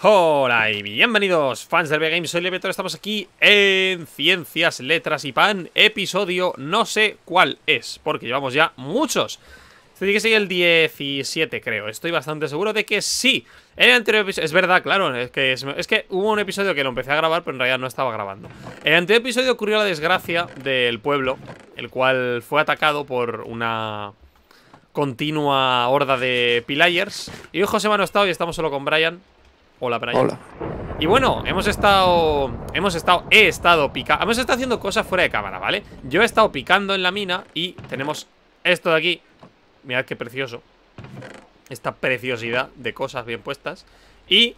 Hola y bienvenidos fans del B-Game, soy Levetor, estamos aquí en Ciencias, Letras y Pan, episodio no sé cuál es, porque llevamos ya muchos. Tiene que ser el 17, creo, estoy bastante seguro de que sí. En el anterior episodio, es verdad, claro, es que, es, que hubo un episodio que lo empecé a grabar, pero en realidad no estaba grabando. En el anterior episodio ocurrió la desgracia del pueblo, el cual fue atacado por una continua horda de pilayers. Y hoy José Mano está y estamos solo con Brian. Hola, Brian. Hola. Y bueno, hemos estado... Hemos estado... He estado picando... Hemos estado haciendo cosas fuera de cámara, ¿vale? Yo he estado picando en la mina y tenemos esto de aquí. Mirad qué precioso. Esta preciosidad de cosas bien puestas. Y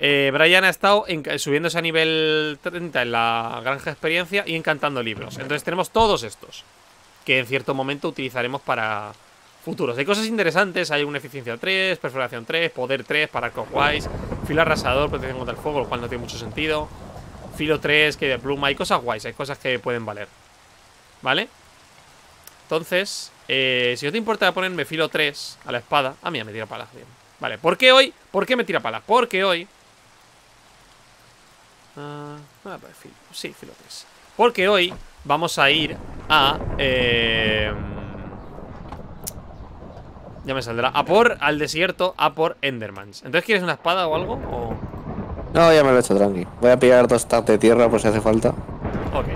eh, Brian ha estado subiéndose a nivel 30 en la granja experiencia y encantando libros. Entonces tenemos todos estos. Que en cierto momento utilizaremos para futuros. Hay cosas interesantes, hay una eficiencia 3, perforación 3, poder 3 para filo arrasador, protección contra el fuego, lo cual no tiene mucho sentido. Filo 3, que de pluma, hay cosas guays, hay cosas que pueden valer. ¿Vale? Entonces, eh, si no te importa ponerme filo 3 a la espada... Ah, mira, me tira palas, bien. Vale, ¿por qué hoy? ¿Por qué me tira palas? Porque hoy... Ah, ah, pues, sí, filo 3. Porque hoy vamos a ir a... Eh, ya me saldrá. A por al desierto, a por Endermans. ¿Entonces quieres una espada o algo? No, ya me lo he hecho tranqui. Voy a pillar dos stacks de tierra por si hace falta. Ok.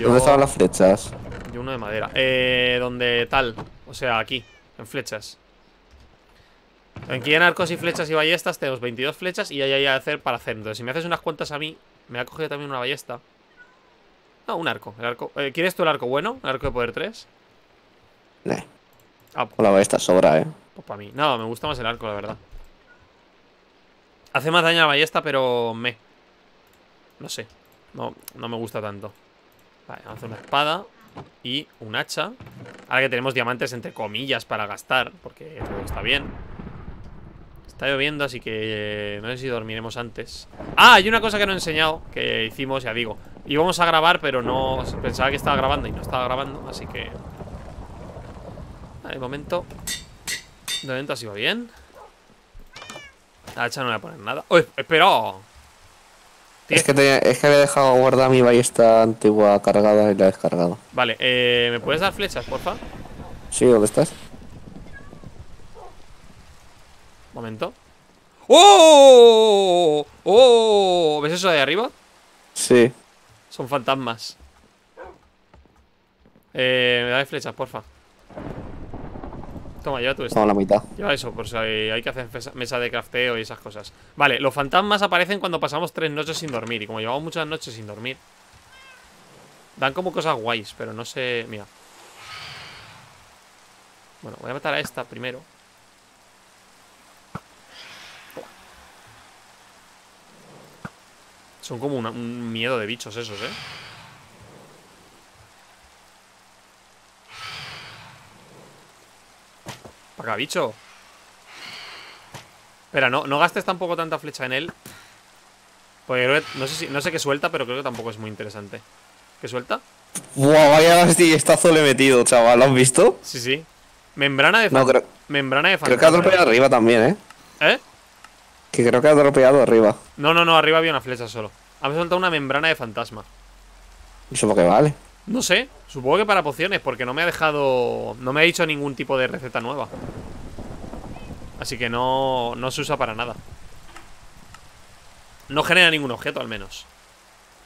¿Dónde estaban las flechas? Yo uno de madera. Eh, donde tal. O sea, aquí. En flechas. Aquí en arcos y flechas y ballestas tenemos 22 flechas y ahí hay a hacer para hacer. Entonces, si me haces unas cuantas a mí, me ha cogido también una ballesta. No, un arco. Eh, ¿Quieres tú el arco bueno? ¿El arco de poder 3? No. Ah, la ballesta pues, sobra, eh. Pues para mí. No, me gusta más el arco, la verdad. Hace más daño la ballesta, pero me. No sé. No, no me gusta tanto. Vale, vamos a hacer una espada y un hacha. Ahora que tenemos diamantes entre comillas para gastar, porque todo está bien. Está lloviendo, así que eh, no sé si dormiremos antes. Ah, hay una cosa que no he enseñado, que hicimos, ya digo. Íbamos a grabar, pero no pensaba que estaba grabando y no estaba grabando, así que de momento. De momento ha sido bien. La hacha no le voy a poner nada. ¡Uy! espera! Es que, había dejado guardar mi ballesta antigua cargada y la he descargado. Vale, eh, ¿me puedes dar flechas, porfa? Sí, ¿dónde estás? Momento. ¡Oh! ¡Oh! ¿Ves eso de arriba? Sí. Son fantasmas. Eh, me dais flechas, porfa. Toma, lleva tú esto. la mitad. Lleva eso, por si hay, que hacer mesa de crafteo y esas cosas. Vale, los fantasmas aparecen cuando pasamos tres noches sin dormir. Y como llevamos muchas noches sin dormir, dan como cosas guays, pero no sé. Mira. Bueno, voy a matar a esta primero. Son como un miedo de bichos esos, eh. ¡Para bicho. Espera, no, no gastes tampoco tanta flecha en él. Porque no sé, si, no sé qué suelta, pero creo que tampoco es muy interesante. ¿Qué suelta? Buah, vaya gastillazo le he metido, chaval. ¿Lo has visto? Sí, sí. Membrana de fantasma. creo, Membrana de fantasma. Creo que ha atropellado arriba también, ¿eh? ¿Eh? Que creo que ha atropellado arriba. No, no, no, arriba había una flecha solo. Ha soltado una membrana de fantasma. ¿Eso porque vale? No sé, supongo que para pociones Porque no me ha dejado... No me ha dicho ningún tipo de receta nueva Así que no, no se usa para nada No genera ningún objeto al menos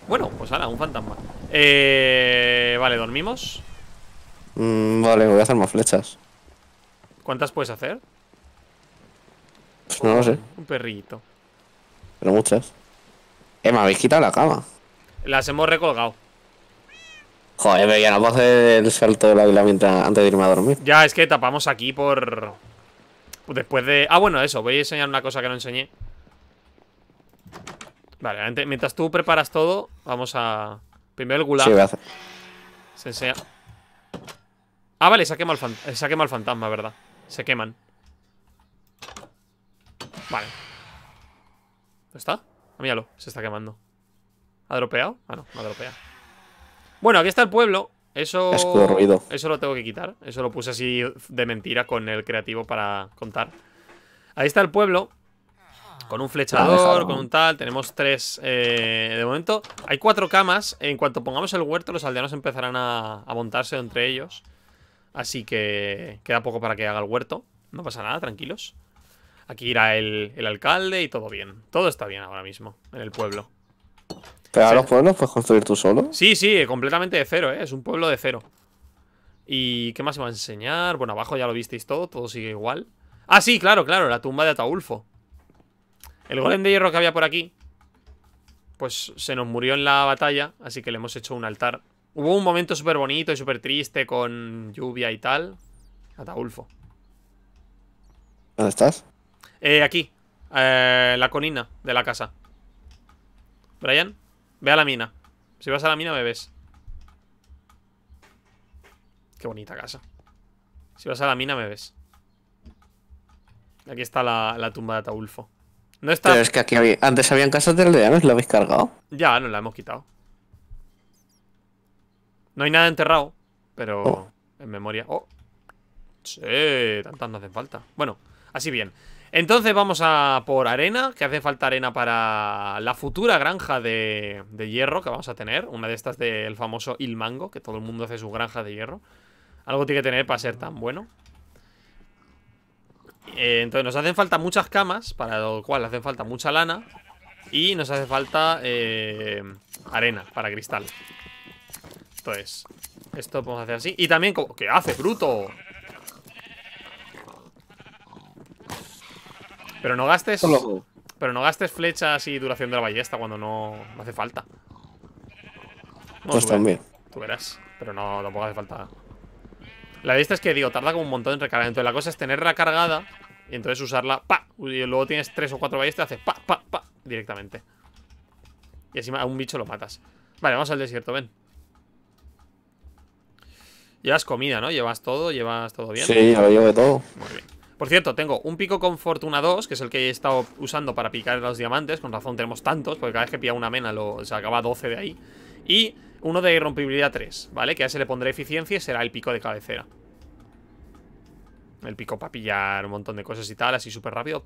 Bueno, pues ahora, un fantasma eh, Vale, ¿dormimos? Mm, vale, voy a hacer más flechas ¿Cuántas puedes hacer? Pues no lo sé Un perrito Pero muchas Eh, me habéis quitado la cama Las hemos recolgado Joder, me ya no hacer el salto del águila mientras, antes de irme a dormir. Ya, es que tapamos aquí por... Después de... Ah, bueno, eso, voy a enseñar una cosa que no enseñé. Vale, mientras tú preparas todo, vamos a... Primero el gulag. Sí, voy a Se enseña... Ah, vale, se ha quemado el, fantasma, ¿verdad? Se queman. Vale. ¿Dónde está? Ah, míralo, se está quemando. ¿Ha dropeado? Ah, no, no ha dropeado. Bueno, aquí está el pueblo. Eso, eso lo tengo que quitar. Eso lo puse así de mentira con el creativo para contar. Ahí está el pueblo. Con un flechador, con un tal. Tenemos tres eh, de momento. Hay cuatro camas. En cuanto pongamos el huerto, los aldeanos empezarán a, montarse entre ellos. Así que queda poco para que haga el huerto. No pasa nada, tranquilos. Aquí irá el, el alcalde y todo bien. Todo está bien ahora mismo en el pueblo. Para los pueblos puedes construir tú solo. Sí, sí, completamente de cero, ¿eh? Es un pueblo de cero. ¿Y qué más se va a enseñar? Bueno, abajo ya lo visteis todo, todo sigue igual. Ah, sí, claro, claro, la tumba de Ataulfo. El golem de hierro que había por aquí, pues se nos murió en la batalla, así que le hemos hecho un altar. Hubo un momento súper bonito y súper triste con lluvia y tal. Ataulfo. ¿Dónde estás? Eh, aquí, eh, la conina de la casa. Brian. Ve a la mina. Si vas a la mina me ves. Qué bonita casa. Si vas a la mina me ves. Aquí está la, tumba de Ataulfo. No está... Pero es que aquí antes habían casas de aldeanos, ¿la habéis cargado? Ya, nos la hemos quitado. No hay nada enterrado, pero oh. en memoria... ¡Oh! Sí, tantas no hacen falta. Bueno, así bien. Entonces vamos a por arena, que hace falta arena para la futura granja de, hierro que vamos a tener. Una de estas del famoso Ilmango, que todo el mundo hace su granja de hierro. Algo tiene que tener para ser tan bueno. Eh, entonces nos hacen falta muchas camas, para lo cual hacen falta mucha lana. Y nos hace falta eh, arena para cristal. Entonces, esto podemos hacer así. Y también, como, ¿qué hace, bruto? Pero no gastes. Pero no gastes flechas y duración de la ballesta cuando no, hace falta. No, pues tú también. Verás, tú verás. Pero no, tampoco hace falta. La vista es que, digo, tarda como un montón en recargar. Entonces la cosa es tenerla cargada y entonces usarla, pa. Y luego tienes tres o cuatro ballestas y haces pa, pa, pa, directamente. Y así a un bicho lo matas. Vale, vamos al desierto, ven. Llevas comida, ¿no? Llevas todo, llevas todo bien. Sí, ya llevo de todo. Muy bien. Por cierto, tengo un pico con fortuna 2, que es el que he estado usando para picar los diamantes. Con razón tenemos tantos, porque cada vez que pilla una mena lo, se acaba 12 de ahí. Y uno de irrompibilidad 3, ¿vale? Que a ese le pondré eficiencia y será el pico de cabecera. El pico para pillar un montón de cosas y tal, así súper rápido.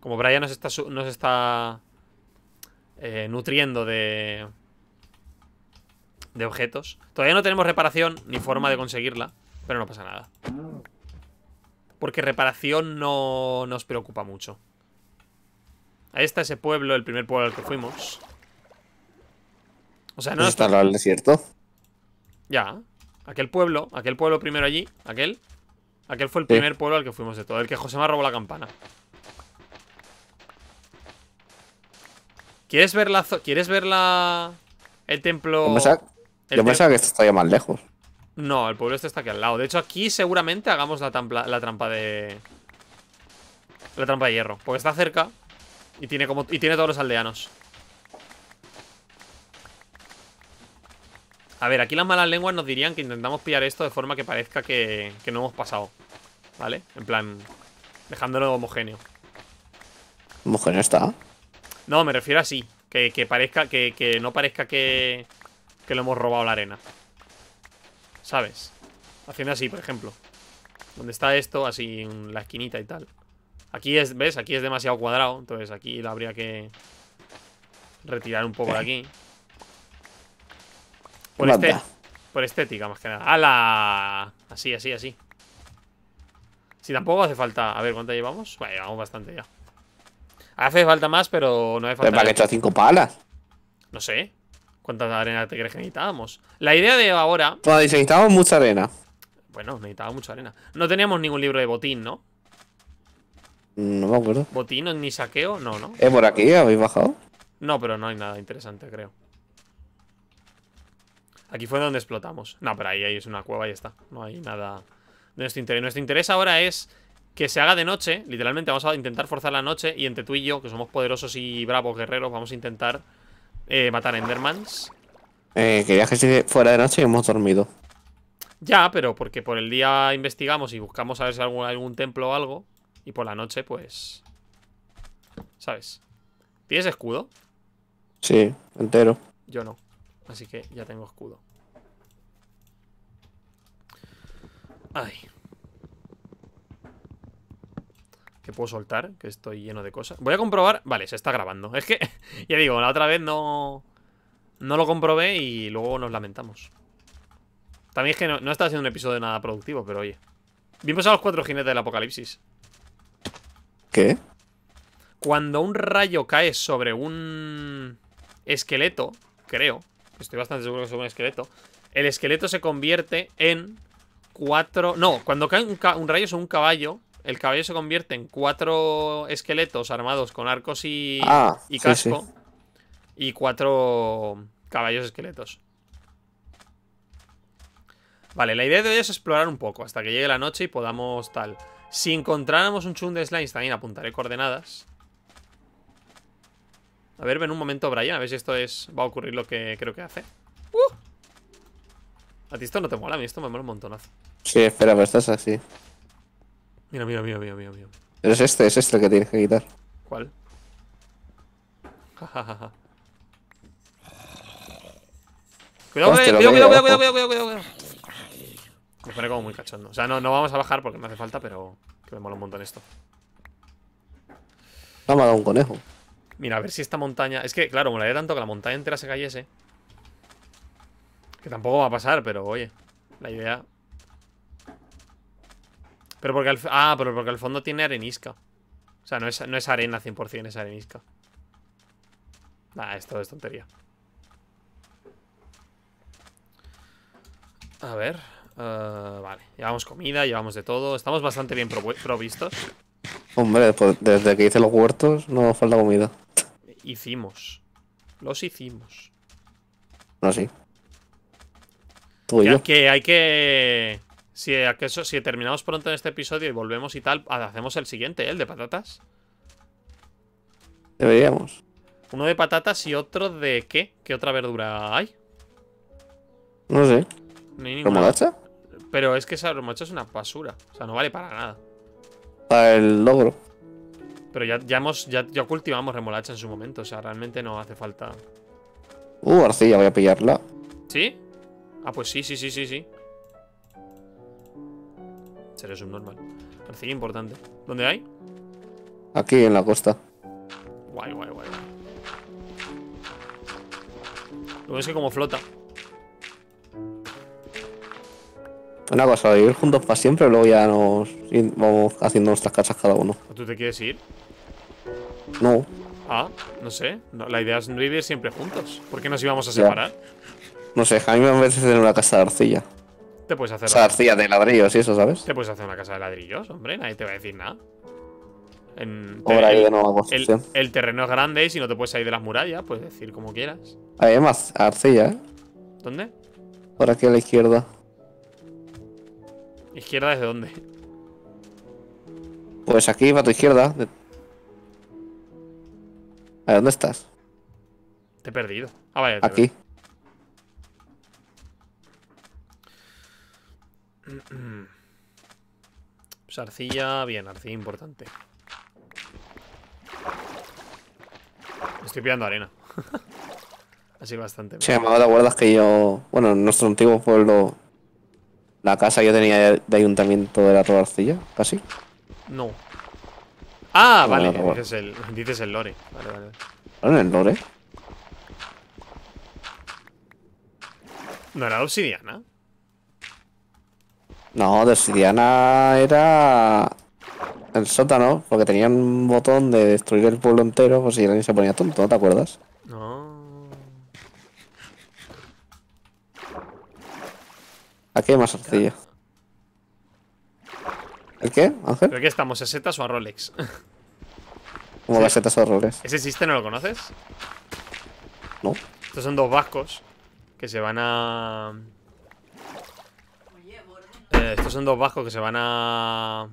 Como Brian nos está, nos está eh, nutriendo de, de objetos. Todavía no tenemos reparación ni forma de conseguirla, pero no pasa nada porque reparación no nos preocupa mucho. Ahí está ese pueblo, el primer pueblo al que fuimos. O sea, no... Nos... ¿Está el desierto? Ya. Aquel pueblo, aquel pueblo primero allí, aquel. Aquel fue el primer pueblo al que fuimos de todo, el que José me robó la campana. ¿Quieres ver la... ¿Quieres ver la... El templo... Yo pensaba, que esto está más lejos. No, el pueblo este está aquí al lado. De hecho, aquí seguramente hagamos la, la trampa de... La trampa de hierro. Porque está cerca y tiene, como, y tiene todos los aldeanos. A ver, aquí las malas lenguas nos dirían que intentamos pillar esto de forma que parezca que, que no hemos pasado. ¿Vale? En plan, dejándolo homogéneo. ¿Homogéneo está? No, me refiero a sí. Que, que parezca, que, que no parezca que, que lo hemos robado la arena. ¿Sabes? Haciendo así, por ejemplo Donde está esto, así en la esquinita y tal Aquí es, ¿ves? Aquí es demasiado cuadrado Entonces aquí la habría que Retirar un poco de aquí Por, este, estética, más que nada ¡Hala! Así, así, así Si tampoco hace falta A ver, ¿cuánta llevamos? Bueno, llevamos bastante ya Hace falta más, pero no hace falta. ¿Pero para que cinco palas? No sé. ¿Cuánta arena te crees que necesitábamos? La idea de ahora... Bueno, ah, necesitábamos mucha arena. Bueno, necesitábamos mucha arena. No teníamos ningún libro de botín, ¿no? No me acuerdo. ¿Botín ni saqueo? No, ¿no? ¿Es por aquí? ¿Habéis bajado? No, pero no hay nada interesante, creo. Aquí fue donde explotamos. No, pero ahí, ahí es una cueva y está. No hay nada de nuestro interés. Nuestro interés ahora es que se haga de noche. Literalmente vamos a intentar forzar la noche. Y entre tú y yo, que somos poderosos y bravos guerreros, vamos a intentar eh, matar Endermans. Eh, querías que fuera de noche y hemos dormido. Ya, pero porque por el día investigamos y buscamos a ver si hay algún, algún templo o algo. Y por la noche, pues. ¿Sabes? ¿Tienes escudo? Sí, entero. Yo no. Así que ya tengo escudo. Ay. que puedo soltar, que estoy lleno de cosas. Voy a comprobar... Vale, se está grabando. Es que, ya digo, la otra vez no... No lo comprobé y luego nos lamentamos. También es que no, no está haciendo un episodio nada productivo, pero oye. Vimos a los cuatro jinetes del apocalipsis. ¿Qué? Cuando un rayo cae sobre un esqueleto, creo, estoy bastante seguro que es un esqueleto, el esqueleto se convierte en cuatro... No, cuando cae un, un rayo sobre un caballo, el caballo se convierte en cuatro esqueletos armados con arcos y, ah, casco. Y cuatro caballos esqueletos. Vale, la idea de hoy es explorar un poco hasta que llegue la noche y podamos tal. Si encontráramos un chun de slimes, también apuntaré coordenadas. A ver, ven un momento, Brian, a ver si esto es va a ocurrir lo que creo que hace. ¡Uh! A ti esto no te mola, a mí esto me mola un montonazo. Sí, espera, pues estás así. Mira, mira, mira, mira, mira. Es este, es este el que tienes que quitar. ¿Cuál? Jajaja. Cuidado, eh, cuidado, cuidado, cuidado, cuidado, cuidado, cuidado, Me pone como muy cachondo. O sea, no, no vamos a bajar porque me hace falta, pero que me mola un montón esto. No me ha dado un conejo. Mira, a ver si esta montaña... Es que, claro, molaría tanto que la montaña entera se cayese. Que tampoco va a pasar, pero oye, la idea pero porque ah, pero porque el fondo tiene arenisca. O sea, no es, no es arena 100%, es arenisca. Nah, esto es tontería. A ver. Eh, vale, llevamos comida, llevamos de todo. Estamos bastante bien provistos. Hombre, pues desde que hice los huertos no falta comida. Hicimos. Los hicimos. No, sí. Tú y Que hay que. Si, si terminamos pronto en este episodio y volvemos y tal, hacemos el siguiente, ¿eh? el de patatas. Deberíamos. Uno de patatas y otro de qué? ¿Qué otra verdura hay? No sé. ¿Remolacha? Pero es que esa remolacha es una basura. O sea, no vale para nada. Para el logro. Pero ya, ya hemos. Ya, ya, cultivamos remolacha en su momento. O sea, realmente no hace falta. Uh, arcilla, voy a pillarla. ¿Sí? Ah, pues sí, sí, sí, sí, sí. Seré subnormal. Arcilla importante. ¿Dónde hay? Aquí en la costa. Guay, guay, guay. Lo ves que como flota. Una cosa, vivir juntos para siempre, luego ya nos vamos haciendo nuestras casas cada uno. ¿Tú te quieres ir? No. Ah, no sé. la idea es vivir siempre juntos. ¿Por qué nos íbamos a separar? No sé, a mí me tener una casa de arcilla. Te puedes hacer. O sea, arcilla de ladrillos y eso, ¿sabes? Te puedes hacer una casa de ladrillos, hombre, nadie te va a decir nada. En ahí de no hago. El, terreno es grande y si no te puedes salir de las murallas, puedes decir como quieras. Hay más arcilla, ¿eh? ¿Dónde? Por aquí a la izquierda. ¿Izquierda desde dónde? Pues aquí, a tu izquierda. ¿A dónde estás? Te he perdido. Ah, vale. Aquí. Pues mm, mm. arcilla, bien, arcilla importante. Estoy pillando arena. Así bastante. Sí, me acuerdas que yo. Bueno, en nuestro antiguo pueblo. La casa yo tenía de ayuntamiento era toda arcilla, casi. No. Ah, vale, dices, el, lore. Vale, vale. ¿No el lore? ¿No era obsidiana? No, de era el sótano, porque tenía un botón de destruir el pueblo entero por si alguien se ponía tonto, te acuerdas? No. Aquí hay más arcilla. ¿El qué, Ángel? ¿Pero qué estamos, a setas o a Rolex? ¿Cómo las setas o Rolex? ¿Ese existe, no lo conoces? No. Estos son dos vascos que se van a estos son dos bajos que se van a...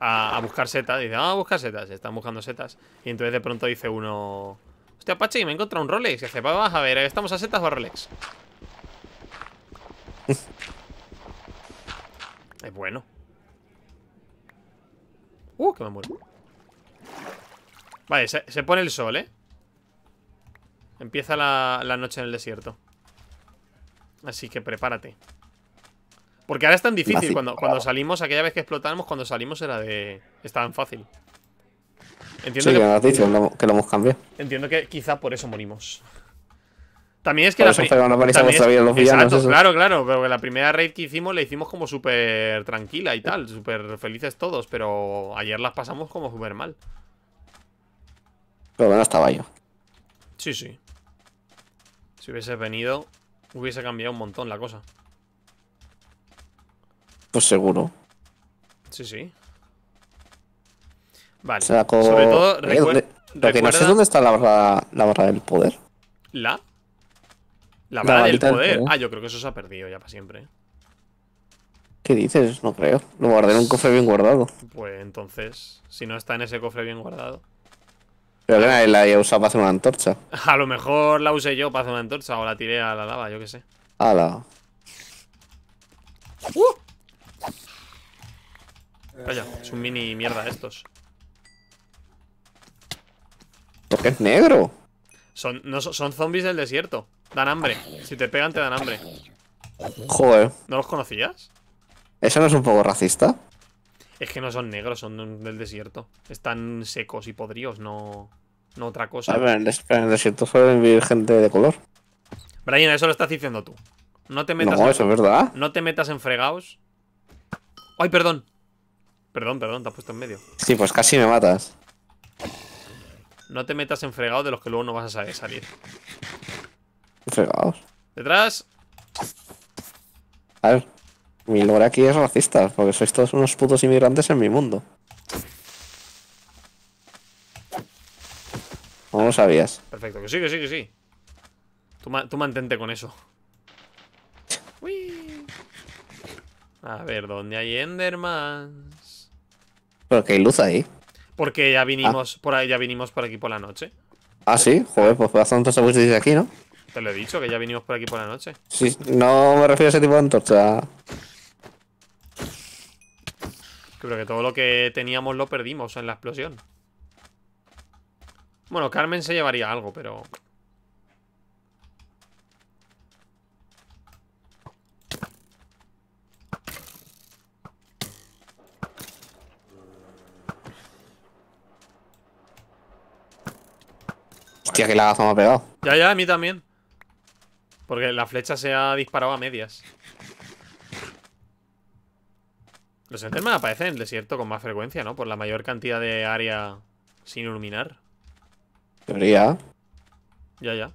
A, buscar setas. Dice, ah, a buscar setas. Están buscando setas. Y entonces de pronto dice uno... Hostia, Apache, me he encontrado un Rolex. Y dice, vamos a ver, ¿estamos a setas o a Rolex? es bueno. Uh, que me muero. Vale, se, pone el sol, ¿eh? Empieza la noche en el desierto. Así que prepárate. Porque ahora es tan difícil. cuando, cuando salimos, aquella vez que explotamos, cuando salimos era de. Es tan fácil. Entiendo que, que lo hemos cambiado. Entiendo que quizá por eso morimos. También es que la claro, claro, pero la primera raid que hicimos la hicimos como súper tranquila y tal, súper felices todos, pero ayer las pasamos como súper mal. Pero bueno, estaba yo. Sí, sí. Si hubiese venido, hubiese cambiado un montón la cosa. Pues, seguro. Sí, sí. Vale. Sobre todo, eh, no sé dónde está la barra, la barra del poder. ¿La? La barra del, poder. Ah, yo creo que eso se ha perdido ya para siempre. ¿Qué dices? No creo. Lo guardé en un cofre bien guardado. Pues entonces, si no está en ese cofre bien guardado. Pero que nadie la haya usado para hacer una antorcha. A lo mejor la usé yo para hacer una antorcha o la tiré a la lava, yo que sé. A la. Uh! Vaya, es un mini mierda estos ¿Por qué es negro. Son, son zombies del desierto. Dan hambre. Si te pegan, te dan hambre. Joder. ¿No los conocías? ¿Eso no es un poco racista? Es que no son negros, son del desierto. Están secos y podridos no, no otra cosa. A ver, en el desierto suelen vivir gente de color. Brian, eso lo estás diciendo tú. No te metas. No, en, eso es verdad. No te metas en fregados. Ay, perdón. Perdón, perdón, te has puesto en medio. Sí, pues casi me matas. No te metas en fregados de los que luego no vas a salir. Fregados. Detrás. A ver. Mi lore aquí es racista, porque sois todos unos putos inmigrantes en mi mundo. No lo sabías? Perfecto, que sí, que sí, que sí. Tú, mantente con eso. Uy. A ver, ¿dónde hay Endermans? Pero que hay luz ahí. Porque ya vinimos, por ahí ya vinimos por aquí por la noche. Ah, sí, joder, pues hace tanto seguro desde aquí, ¿no? Te lo he dicho, que ya vinimos por aquí por la noche. Sí, no me refiero a ese tipo de antorcha. Creo que todo lo que teníamos lo perdimos en la explosión. Bueno, Carmen se llevaría algo, pero... que me ha pegado. Ya, ya, a mí también. Porque la flecha se ha disparado a medias. Los Enderman aparecen en el desierto con más frecuencia, ¿no? Por la mayor cantidad de área sin iluminar. Teoría. Ya, ya.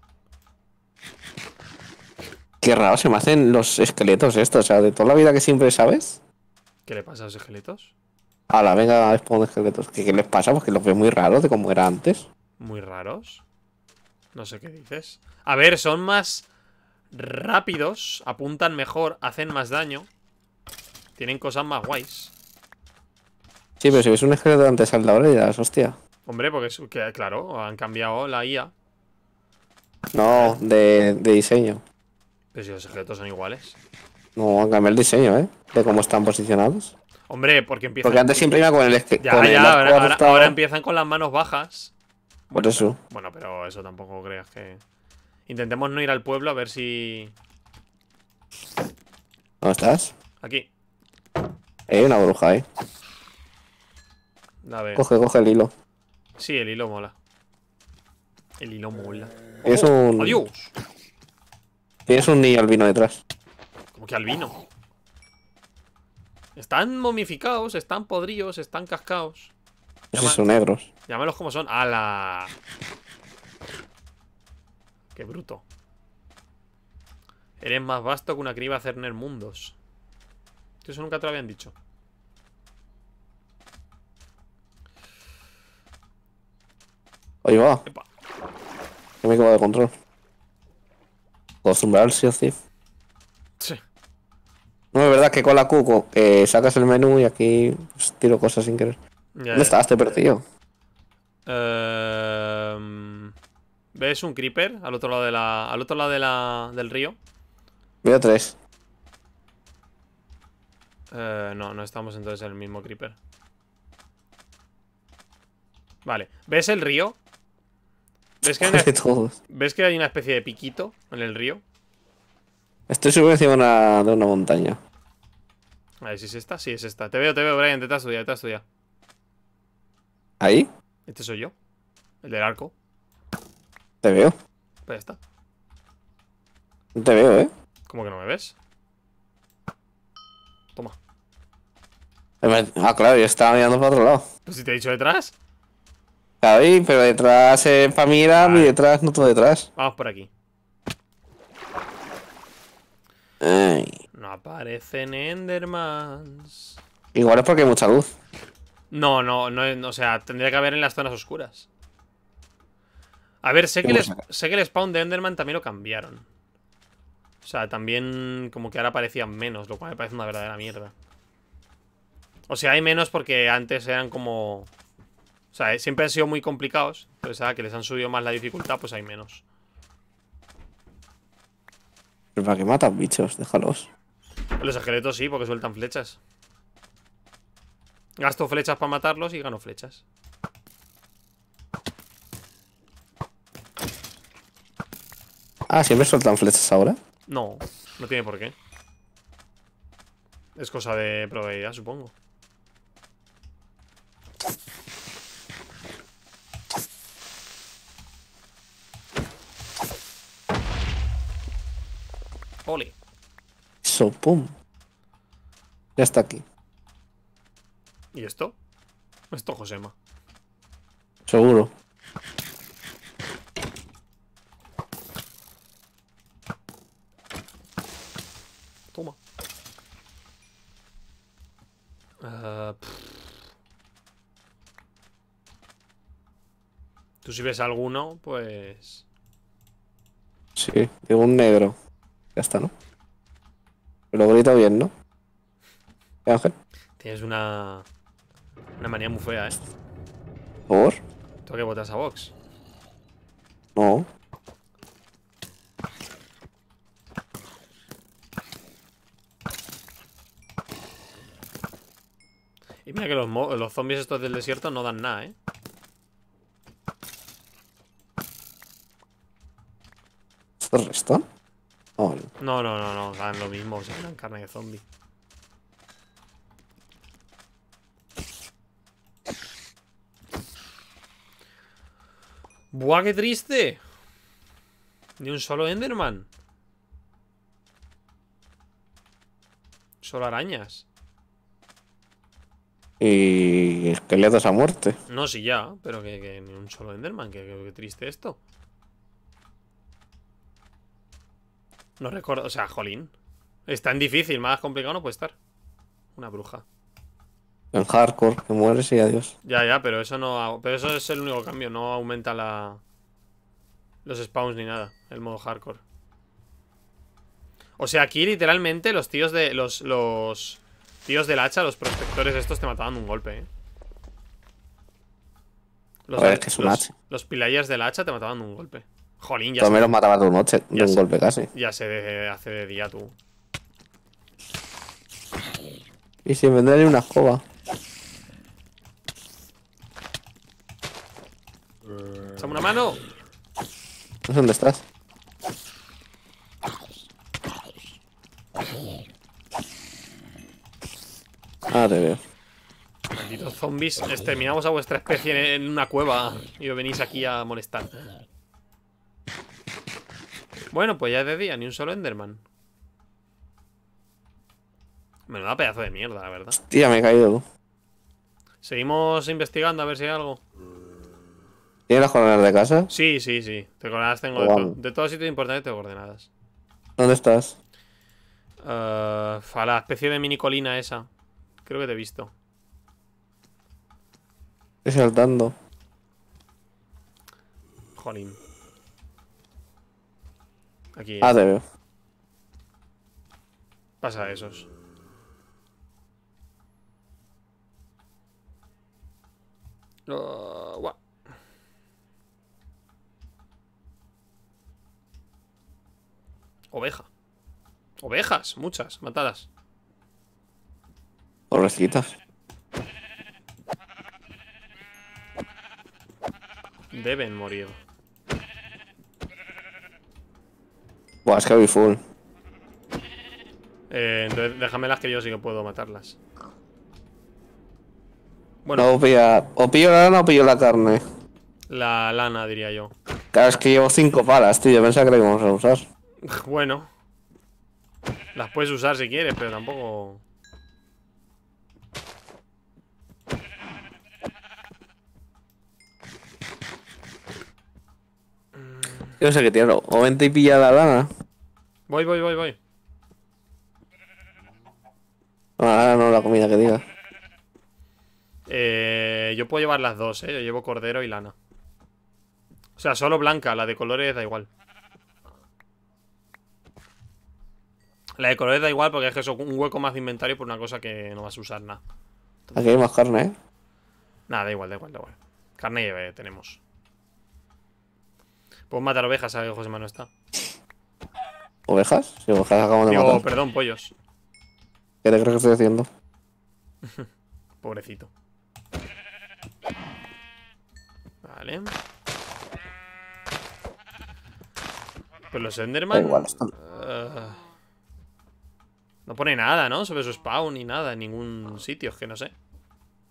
Qué raro, se me hacen los esqueletos estos, o sea, de toda la vida que siempre sabes. ¿Qué le pasa a los esqueletos? A la venga, a esqueletos. ¿Qué, les pasa? Porque pues los veo muy raros de como era antes. ¿Muy raros? No sé qué dices. A ver, son más rápidos, apuntan mejor, hacen más daño. Tienen cosas más guays. Sí, pero si ves un esqueleto antes doble ya hostia. Hombre, porque claro, han cambiado la IA. No, de, diseño. Pero si los esqueletos son iguales. No, han cambiado el diseño, ¿eh? De cómo están posicionados. Hombre, porque empiezan. Porque antes siempre iba con el. esqueleto ya, ya, ahora, empiezan con las manos bajas bueno, pero eso tampoco creas que. Intentemos no ir al pueblo a ver si. ¿Dónde estás? Aquí. Eh, una bruja, eh. Coge, coge el hilo. Sí, el hilo mola. El hilo mola. ¡Oh! ¡Adiós! Tienes un niño albino detrás. ¿Cómo que albino? Están momificados, están podridos, están cascados. Llama... son negros. Llámalos como son. ¡Hala! ¡Qué bruto! Eres más vasto que una criba cerner mundos. Eso nunca te lo habían dicho. Ahí va. Epa. me me de control. Acostumbrar, sí o Sí. No, es verdad que con la cuco eh, sacas el menú y aquí pues, tiro cosas sin querer. ¿Dónde estás? Te he em, ¿Ves un creeper al otro lado, de la, al otro lado de la, del río? Veo tres. Eh, no, no estamos entonces en el mismo creeper. Vale. ¿Ves el río? ¿Ves que, hay una, especie de piquito en el río? Estoy subiendo encima de una, de una montaña. A ver si es esta. Sí, es esta. Te veo, te veo, Brian. Te estás detrás te estás ¿Ahí? Este soy yo. El del arco. Te veo. Pues ya está. No te veo, ¿eh? ¿Cómo que no me ves? Toma. Ah, claro, yo estaba mirando para otro lado. Pues si te he dicho detrás. Ahí, pero detrás es para mirar y detrás, no todo detrás. Vamos por aquí. No aparecen Endermans. Igual es porque hay mucha luz. No, no, no, o sea, tendría que haber en las zonas oscuras. A ver, sé que, el, sé que el spawn de Enderman también lo cambiaron. O sea, también como que ahora aparecían menos, lo cual me parece una verdadera mierda. O sea, hay menos porque antes eran como... O sea, siempre han sido muy complicados, pero sea que les han subido más la dificultad, pues hay menos. ¿Pero para qué matan bichos? Déjalos. Los esqueletos sí, porque sueltan flechas. Gasto flechas para matarlos y gano flechas. Ah, ¿siempre sueltan flechas ahora? No, no tiene por qué. Es cosa de probabilidad, supongo. Ole. So, Ya está aquí. ¿Y esto? Esto Josema. Seguro. Toma. Ah, Tú si ves alguno, pues... Sí, tengo un negro. Ya está, ¿no? Lo grito bien, ¿no? Ángel. Tienes una... Una manía muy fea, ¿eh? ¿Por? Tú que a Vox. No. Y mira que los, zombies estos del desierto no dan nada, ¿eh? ¿Esto restan? Oh, no. no, no, no, dan lo mismo, o carne de zombie. ¡Buah, qué triste! Ni un solo Enderman. Solo arañas. Y esqueletos a muerte. No, sí, ya, pero que, ni un solo Enderman. Qué triste esto. No recuerdo, o sea, jolín. Es tan difícil, más complicado no puede estar. Una bruja. En hardcore, que mueres y adiós. Ya, ya, pero eso no. Pero eso es el único cambio, no aumenta la. Los spawns ni nada, el modo hardcore. O sea, aquí literalmente los tíos de. Los. Tíos del hacha, los prospectores estos te mataban de un golpe, eh. Los, ver, es que es un hacha. los del hacha te mataban de un golpe. Jolín, ya. Tú los matabas de un, noche, de un golpe casi. Ya se hace de día tú. Y sin venderle una joba Dame una mano! dónde estás. Ah, te veo. Malditos zombies, exterminamos a vuestra especie en una cueva y os venís aquí a molestar. Bueno, pues ya es de día, ni un solo Enderman. Me da pedazo de mierda, la verdad. Tía, me he caído. Seguimos investigando a ver si hay algo. ¿Tienes las coordenadas de casa? Sí, sí, sí. Te coordenadas tengo de, to de, todo sitio importante tengo coordenadas. ¿Dónde estás? Ah, Fala, a la especie de mini colina esa. Creo que te he visto. Estoy saltando. Jolín. Aquí. Ah, te veo. Pasa esos. Uh, Oveja. Ovejas, muchas, matadas. resquitas. Deben morir. Buah, es que voy full. Eh, entonces déjamelas que yo sí que puedo matarlas. Bueno. o, pillo la lana o pillo la carne. La lana, diría yo. Claro, es que llevo cinco palas, tío. Yo pensaba que la íbamos a usar. Bueno. Las puedes usar si quieres, pero tampoco... Yo no sé qué tiene O vente y pilla la lana. Voy, voy, voy, voy. Ahora no la comida que diga. Eh, yo puedo llevar las dos, eh. Yo llevo cordero y lana. O sea, solo blanca, la de colores da igual. La de colores da igual porque es que es un hueco más de inventario por una cosa que no vas a usar nada. Aquí hay más carne, ¿eh? Nada, da igual, da igual, da igual. Carne tenemos. ¿Puedo matar ovejas, ¿sabes? José Manuel está. ¿Ovejas? Sí, ovejas acabamos de matar. matar. perdón, pollos. ¿Qué te creo que estoy haciendo? Pobrecito. Vale. Pues los Enderman. Eh, no pone nada, ¿no? Sobre su spawn ni nada, en ningún sitio, es que no sé.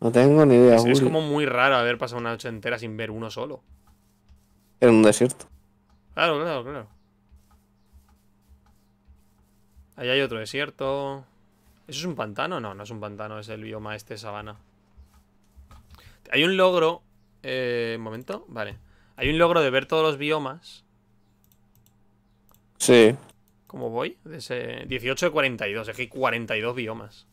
No tengo ni idea. Es, como muy raro haber pasado una noche entera sin ver uno solo. En un desierto. Claro, claro, claro. Ahí hay otro desierto. ¿Eso es un pantano? No, no es un pantano, es el bioma este, sabana. Hay un logro. Eh, momento, vale. Hay un logro de ver todos los biomas. Sí. ¿Cómo voy? De 18 de 42. Es que hay 42 biomas.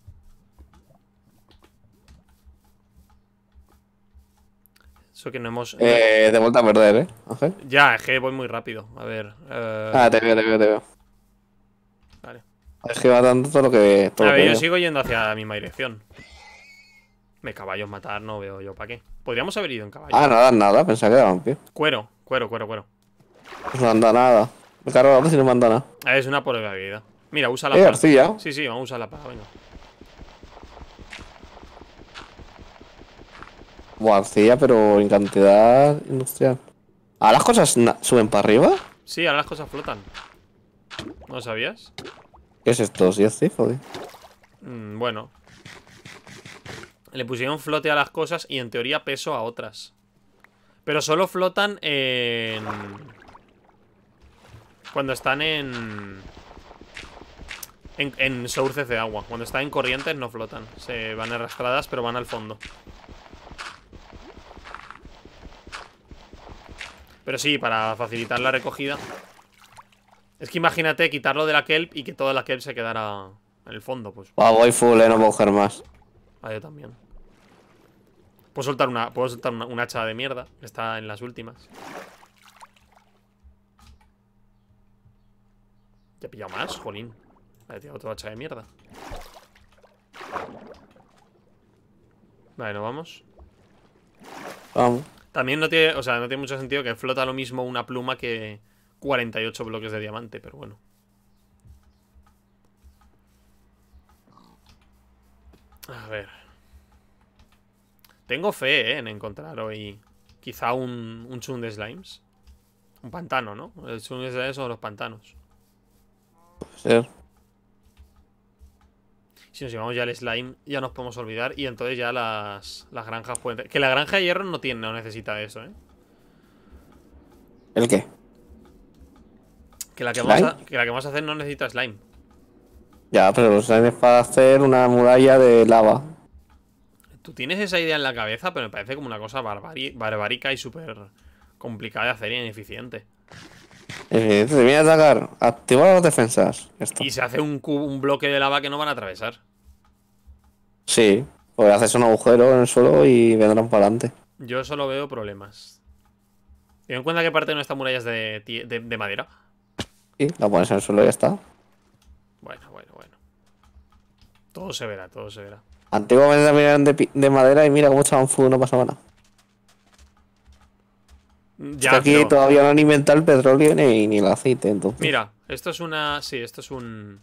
Eso que no hemos. Eh, de vuelta a perder, ¿eh? Ya, es que voy muy rápido. A ver. Eh. Ah, te veo, te veo, te veo. Vale. Es que va tanto todo lo que. a yo sigo yendo hacia la misma dirección. Me caballos matar, no veo yo para qué. Podríamos haber ido en caballo. Ah, nada, nada, pensaba que era pie. Cuero, cuero, cuero, cuero. No anda nada. Me claro, la no manda nada. Es una vida. Mira, usa la eh, arcilla. Sí, sí, vamos a usar la paja, venga. Buah, arcilla, pero en cantidad industrial. ¿Ahora las cosas suben para arriba? Sí, ahora las cosas flotan. ¿No sabías? ¿Qué es esto? ¿Sí es joder? Mm, bueno. Le pusieron flote a las cosas y en teoría peso a otras. Pero solo flotan en... Cuando están en... En, en sources de agua. Cuando están en corrientes no flotan. Se van arrastradas, pero van al fondo. Pero sí, para facilitar la recogida. Es que imagínate quitarlo de la kelp y que toda la kelp se quedara en el fondo, pues. Ah, voy full, eh, no puedo coger más. Ah, yo también. Puedo soltar una, puedo soltar una, hacha de mierda. Está en las últimas. Te he pillado más, jolín. Vale, tirado otro hacha de mierda. Vale, vamos? Vamos. También no tiene, o sea, no tiene mucho sentido que flota lo mismo una pluma que 48 bloques de diamante, pero bueno. A ver. Tengo fe eh, en encontrar hoy quizá un, un de slimes. Un pantano, ¿no? El chun de slimes son los pantanos. Si nos llevamos ya el slime, ya nos podemos olvidar. Y entonces ya las, las granjas pueden. Que la granja de hierro no tiene, no necesita eso, ¿eh? ¿El qué? Que la que, vamos a, que la que vamos a hacer no necesita slime. Ya, pero los slime es para hacer una muralla de lava. Tú tienes esa idea en la cabeza, pero me parece como una cosa barbárica barbarica y súper complicada de hacer y ineficiente. Se eh, te viene a atacar, activa las defensas. Y se hace un, un bloque de lava que no van a atravesar. Sí, pues haces un agujero en el suelo y vendrán para adelante. Yo solo veo problemas. Ten en cuenta que parte de nuestra murallas de, de, madera. Sí, la pones en el suelo y ya está. Bueno, bueno, bueno. Todo se verá, todo se verá. Antiguamente también eran de, madera y mira cómo echaban fuego, no pasa nada. Ya, aquí todavía no han inventado el petróleo ni, el aceite, entonces. Mira, esto es una. Sí, esto es un.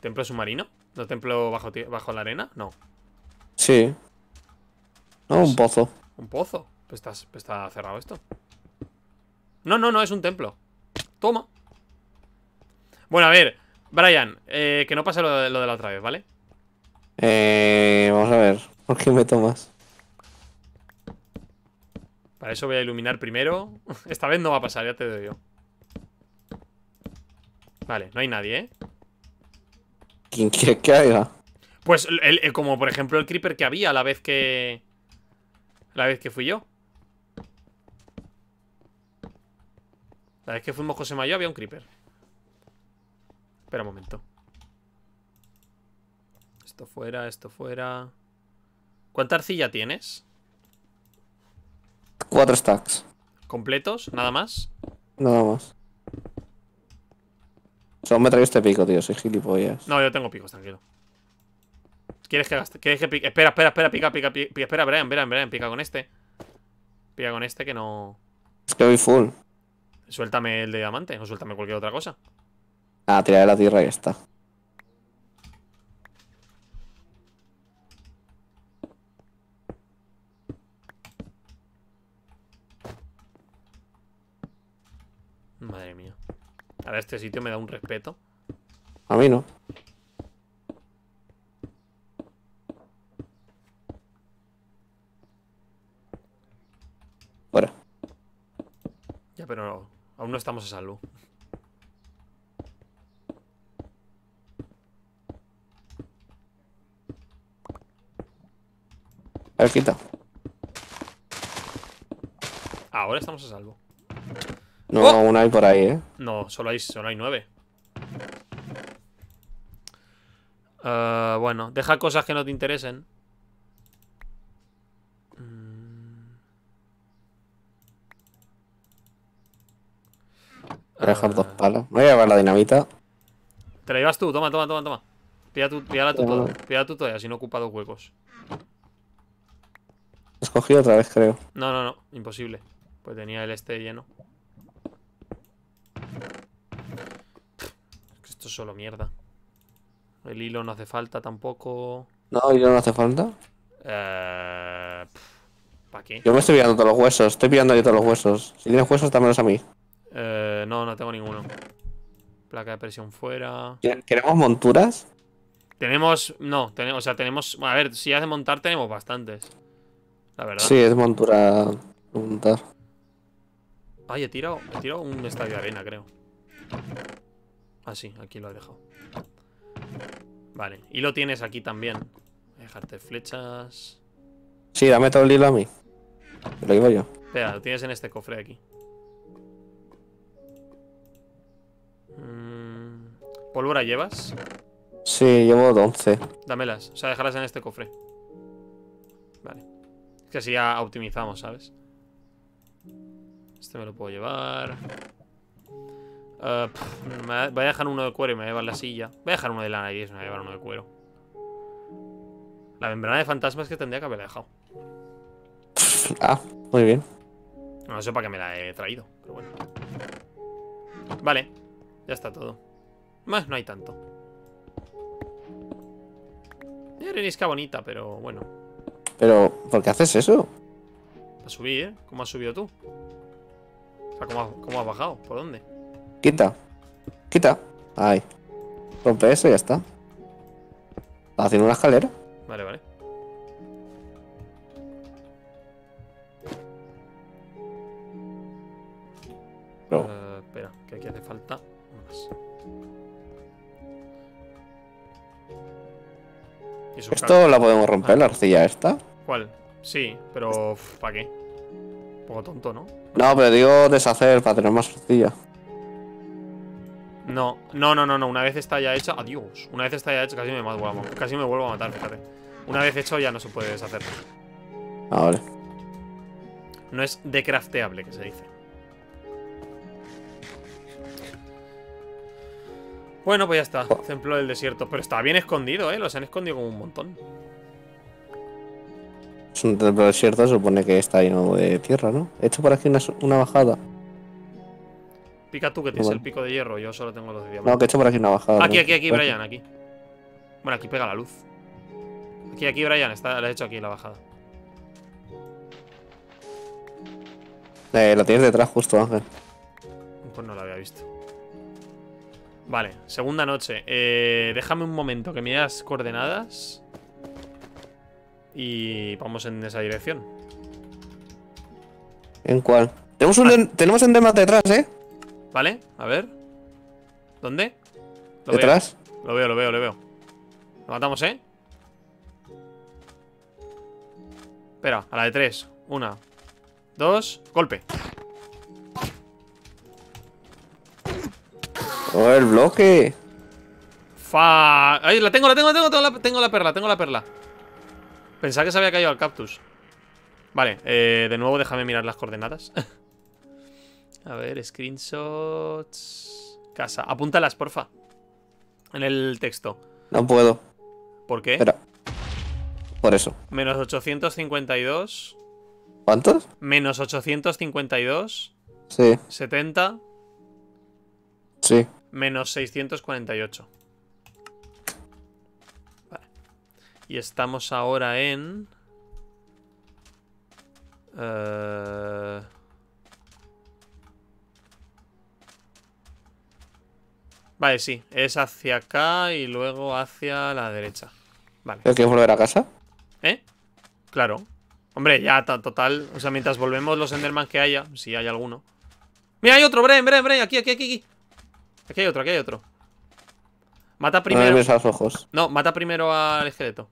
¿Templo submarino? ¿No templo bajo, bajo la arena? No. Sí. No, un pozo. ¿Un pozo? Pues, pues está, cerrado esto. No, no, no, es un templo. Toma. Bueno, a ver, Brian, eh, que no pase lo lo de la otra vez, ¿vale? Eh, vamos a ver, ¿por qué me tomas? Para eso voy a iluminar primero. Esta vez no va a pasar, ya te doy yo. Vale, no hay nadie, ¿eh? ¿Quién quiere que haya? Pues como por ejemplo el creeper que había la vez que... La vez que fui yo. La vez que fuimos José Mayo había un creeper. Espera un momento. Esto fuera, esto fuera. ¿Cuánta arcilla tienes? cuatro stacks. ¿Completos? ¿Nada más? Nada más. Solo me traigo este pico, tío. Soy gilipollas. No, yo tengo picos, tranquilo. ¿Quieres que gaste? que Espera, espera, espera, pica, pica, pica. Espera, Brian, Brian, Brian, pica con este. Pica con este que no. Es que voy full. Suéltame el de diamante o suéltame cualquier otra cosa. Ah, tirar de la tierra y está. Madre mía. ver, este sitio me da un respeto. A mí no. Ahora. Ya, pero no, aún no estamos a salvo. A Ahora estamos a salvo. No, ¡Oh! una hay por ahí, ¿eh? No, solo hay, solo hay nueve. Ah, bueno, deja cosas que no te interesen. Voy a dejar dos ah. palos. voy a llevar la dinamita. Te la llevas tú, toma, toma, toma, toma. Pídala tú todavía. pídala si no ocupa dos huecos. Escogido otra vez, creo. No, no, no, imposible. Pues tenía el este lleno. Esto es solo mierda. El hilo no hace falta tampoco. No, hilo no hace falta. Eh, ¿Para qué? Yo me estoy pillando todos los huesos. Estoy pillando yo todos los huesos. Si tienes huesos, dámelos a mí. Eh, no, no tengo ninguno. Placa de presión fuera. ¿Queremos monturas? Tenemos. No, tenemos, o sea, tenemos. A ver, si has montar, tenemos bastantes. La verdad. Sí, es montura. Montar. Ay, he he tirado un estadio de arena, creo. Ah, sí, aquí lo he dejado. Vale, y lo tienes aquí también. Dejarte flechas. Sí, dame todo el hilo a mí. Lo llevo yo. Espera, lo tienes en este cofre aquí. Mm, ¿Pólvora llevas? Sí, llevo 11. Dámelas, o sea, dejarlas en este cofre. Vale. Es que así ya optimizamos, ¿sabes? Este me lo puedo llevar. Eh, voy a dejar uno de cuero y me voy a llevar la silla. Voy a dejar uno de lana y me voy a llevar uno de cuero. La membrana de fantasmas que tendría que haber dejado. Ah, muy bien. No sé para qué me la he traído, pero bueno. Vale, ya está todo. Más no hay tanto. Arenisca bonita, pero bueno. Pero, ¿por qué haces eso? A subir, ¿eh? ¿Cómo has subido tú? cómo has bajado? ¿Por dónde? Quita. Quita. Ahí. Rompe eso y ya está. Haciendo una escalera. Vale, vale. Eh, espera, que aquí hace falta más. ¿Esto la podemos romper, ah. la arcilla esta? ¿Cuál? Sí, pero ¿para qué? Un poco tonto, ¿no? No, pero digo deshacer para tener más arcilla. No, no, no, no, Una vez está ya hecha. Adiós. Una vez está ya hecha, casi me, vuelvo a matar, fíjate. Una vez hecho ya no se puede deshacer. Ahora. No es decrafteable, que se dice. Bueno, pues ya está. Templo del desierto. Pero está bien escondido, ¿eh? Los han escondido como un montón. Es un templo del desierto, supone que está lleno de tierra, ¿no? He hecho por aquí una bajada. Pica tú que tienes el pico de hierro, yo solo tengo los de diamante. No, que he hecho por aquí una bajada. Aquí, aquí, aquí, pues Brian, aquí. Bueno, aquí pega la luz. Aquí, aquí, Brian, está, le he hecho aquí la bajada. Eh, lo tienes detrás justo, Ángel. Pues no lo había visto. Vale, segunda noche. Eh, déjame un momento que me das coordenadas. Y vamos en esa dirección. ¿En cuál? Tenemos un ah. tenemos un detrás, ¿eh? ¿Vale? A ver. ¿Dónde? Lo ¿Detrás? Veo. Lo veo, lo veo, lo veo. Lo matamos, ¿eh? Espera, a la de tres. Una, dos, golpe. Oh, el bloque. Fa. Ay, la tengo, la tengo, la tengo, tengo la, tengo la perla, tengo la perla. Pensaba que se había caído al cactus. Vale, eh, de nuevo déjame mirar las coordenadas. A ver, screenshots... Casa. Apúntalas, porfa. En el texto. No puedo. ¿Por qué? Espera. Por eso. Menos 852. ¿Cuántos? Menos 852. Sí. 70. Sí. Menos 648. Vale. Y estamos ahora en... Eh... Vale, sí, es hacia acá y luego hacia la derecha. Vale. quieres volver a casa? ¿Eh? Claro. Hombre, ya, total. O sea, mientras volvemos los Enderman que haya, si hay alguno. Mira, hay otro, Bren, Bren, Bren, aquí, aquí, aquí, aquí. hay otro, aquí hay otro. Mata primero. No, mata primero al esqueleto.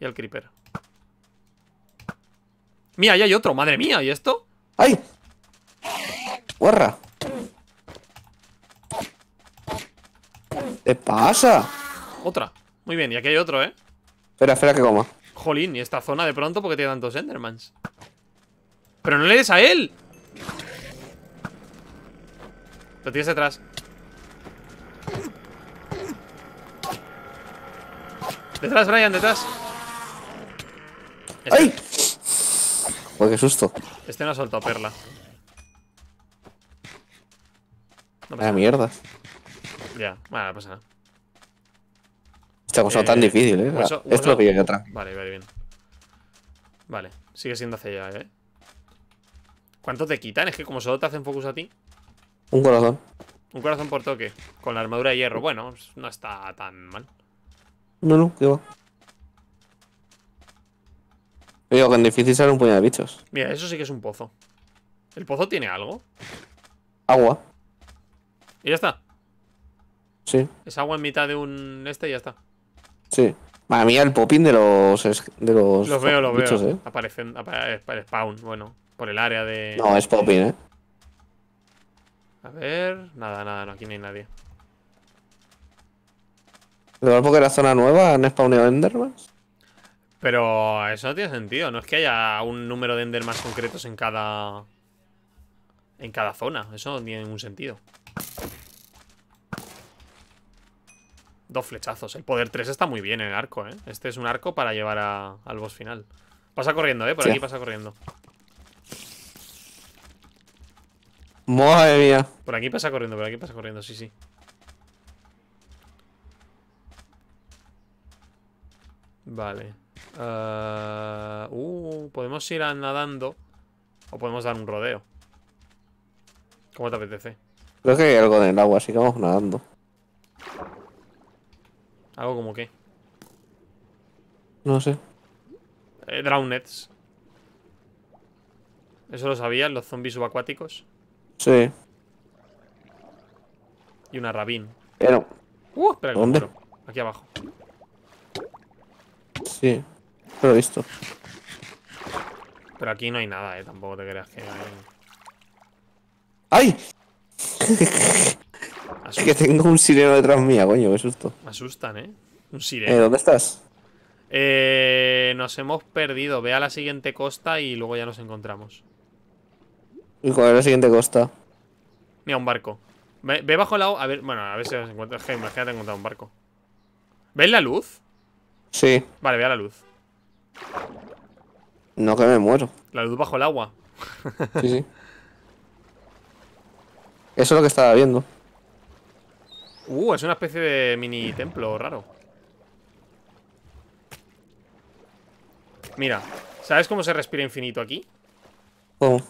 Y al creeper. Mira, ahí hay otro, madre mía, ¿y esto? ¡Ay! ¡Guarra! ¿Qué pasa? Otra. Muy bien, y aquí hay otro, ¿eh? Espera, espera que coma. Jolín, y esta zona de pronto porque tiene tantos Endermans. ¡Pero no le des a él! Lo tienes detrás. Detrás, Brian, detrás. Este. ¡Ay! Joder, qué susto. Este no ha soltado perla. No mierda. Ya, va a pasa Esta cosa eh, tan difícil, ¿eh? Esto es lo pillo atrás. Vale, vale, bien. Vale, sigue siendo hacia allá, ¿eh? ¿Cuánto te quitan? Es que como solo te hacen focus a ti. Un corazón. Un corazón por toque. Con la armadura de hierro. Bueno, no está tan mal. No, no, que va. Digo, que en difícil sale un puñado de bichos. Mira, eso sí que es un pozo. ¿El pozo tiene algo? Agua. Y ya está. Es agua en mitad de un este y ya está. Sí. Madre mí el popping de los. los, veo, los veo. ¿eh? Aparecen. Apare spawn, bueno. Por el área de. No, es popping, ¿eh? A ver. Nada, nada, no, aquí no hay nadie. ¿De verdad porque era zona nueva han spawnado Endermans? Pero eso no tiene sentido. No es que haya un número de Endermans concretos en cada. En cada zona. Eso no tiene ningún sentido. Dos flechazos. El poder 3 está muy bien en el arco, ¿eh? Este es un arco para llevar a, al boss final. Pasa corriendo, ¿eh? Por aquí pasa corriendo. Madre mía. Por aquí pasa corriendo, por aquí pasa corriendo, sí, sí. Vale. Ah, uh, podemos ir nadando. O podemos dar un rodeo. ¿Cómo te apetece? Creo que hay algo en el agua, así que vamos nadando. ¿Algo como qué? No sé. Eh, Drownets. ¿Eso lo sabías? ¿Los zombies subacuáticos? Sí. Y una rabín. Pero. Uh, ¿Dónde? Aquí abajo. Sí, lo he visto. Pero aquí no hay nada, eh. Tampoco te creas que hay. ¡Ay! Es que tengo un sireno detrás mía, coño, me susto. Me asustan, ¿eh? Un sireno. Eh, ¿Dónde estás? Eh, nos hemos perdido. Ve a la siguiente costa y luego ya nos encontramos. ¿Y cuál es la siguiente costa? Mira, un barco. Ve, bajo el agua A ver, bueno, a ver si nos encuentras. Es imagínate encontrar un barco. ¿Ves la luz? Sí. Vale, ve a la luz. No, que me muero. La luz bajo el agua. sí, sí. Eso es lo que estaba viendo. Uh, es una especie de mini templo raro. Mira, ¿sabes cómo se respira infinito aquí? Oh.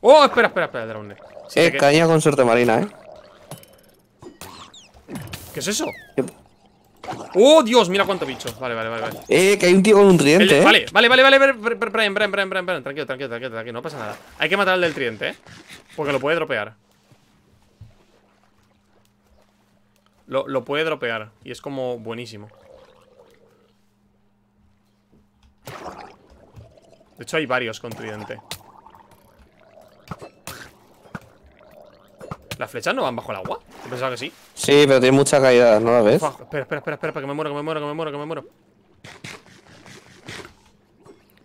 Oh, espera, espera, espera, drone. eh, caña con suerte marina, eh. ¿Qué es eso? ¡Oh, Dios! Mira cuánto bicho. Vale, vale, vale. vale. Eh, que hay un tío con un tridente, eh. Vale, vale, vale, vale. Brian, Brian, Brian, Tranquilo, tranquilo, tranquilo, tranquilo. No pasa nada. Hay que matar al del tridente, eh. Porque lo puede dropear. Lo, lo puede dropear y es como buenísimo. De hecho hay varios con tridente. ¿Las flechas no van bajo el agua? Yo pensaba que sí. Sí, pero tiene mucha caída, ¿no la ves? espera, espera, espera, espera, que me muero, que me muero, que me muero, que me muero.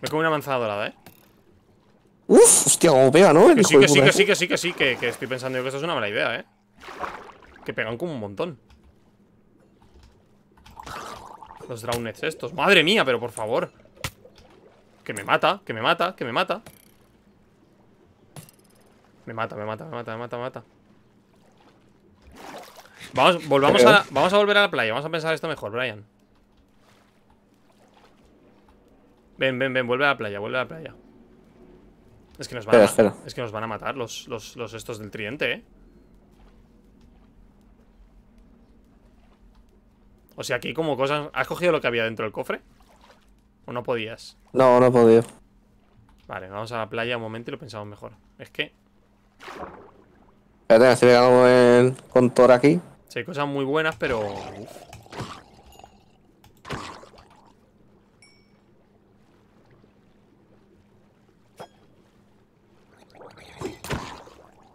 Me como una manzana dorada, ¿eh? Uf, hostia, cómo pega, ¿no? que, sí, que, sí, que sí, que sí, que sí, que estoy pensando yo que esto es una mala idea, ¿eh? Que pegan como un montón. Los drownets estos Madre mía, pero por favor Que me mata, que me mata, que me mata Me mata, me mata, me mata, me mata, me mata Vamos, volvamos a vamos a volver a la playa Vamos a pensar esto mejor, Brian Ven, ven, ven, vuelve a la playa, vuelve a la playa Es que nos van, a, Es que nos van a matar los, los, los estos del triente, eh O sea, aquí como cosas... ¿Has cogido lo que había dentro del cofre? ¿O no podías? No, no he podido. Vale, vamos a la playa un momento y lo pensamos mejor. Es que... Espérate, si le el contor aquí. Sí, hay cosas muy buenas, pero... Uf.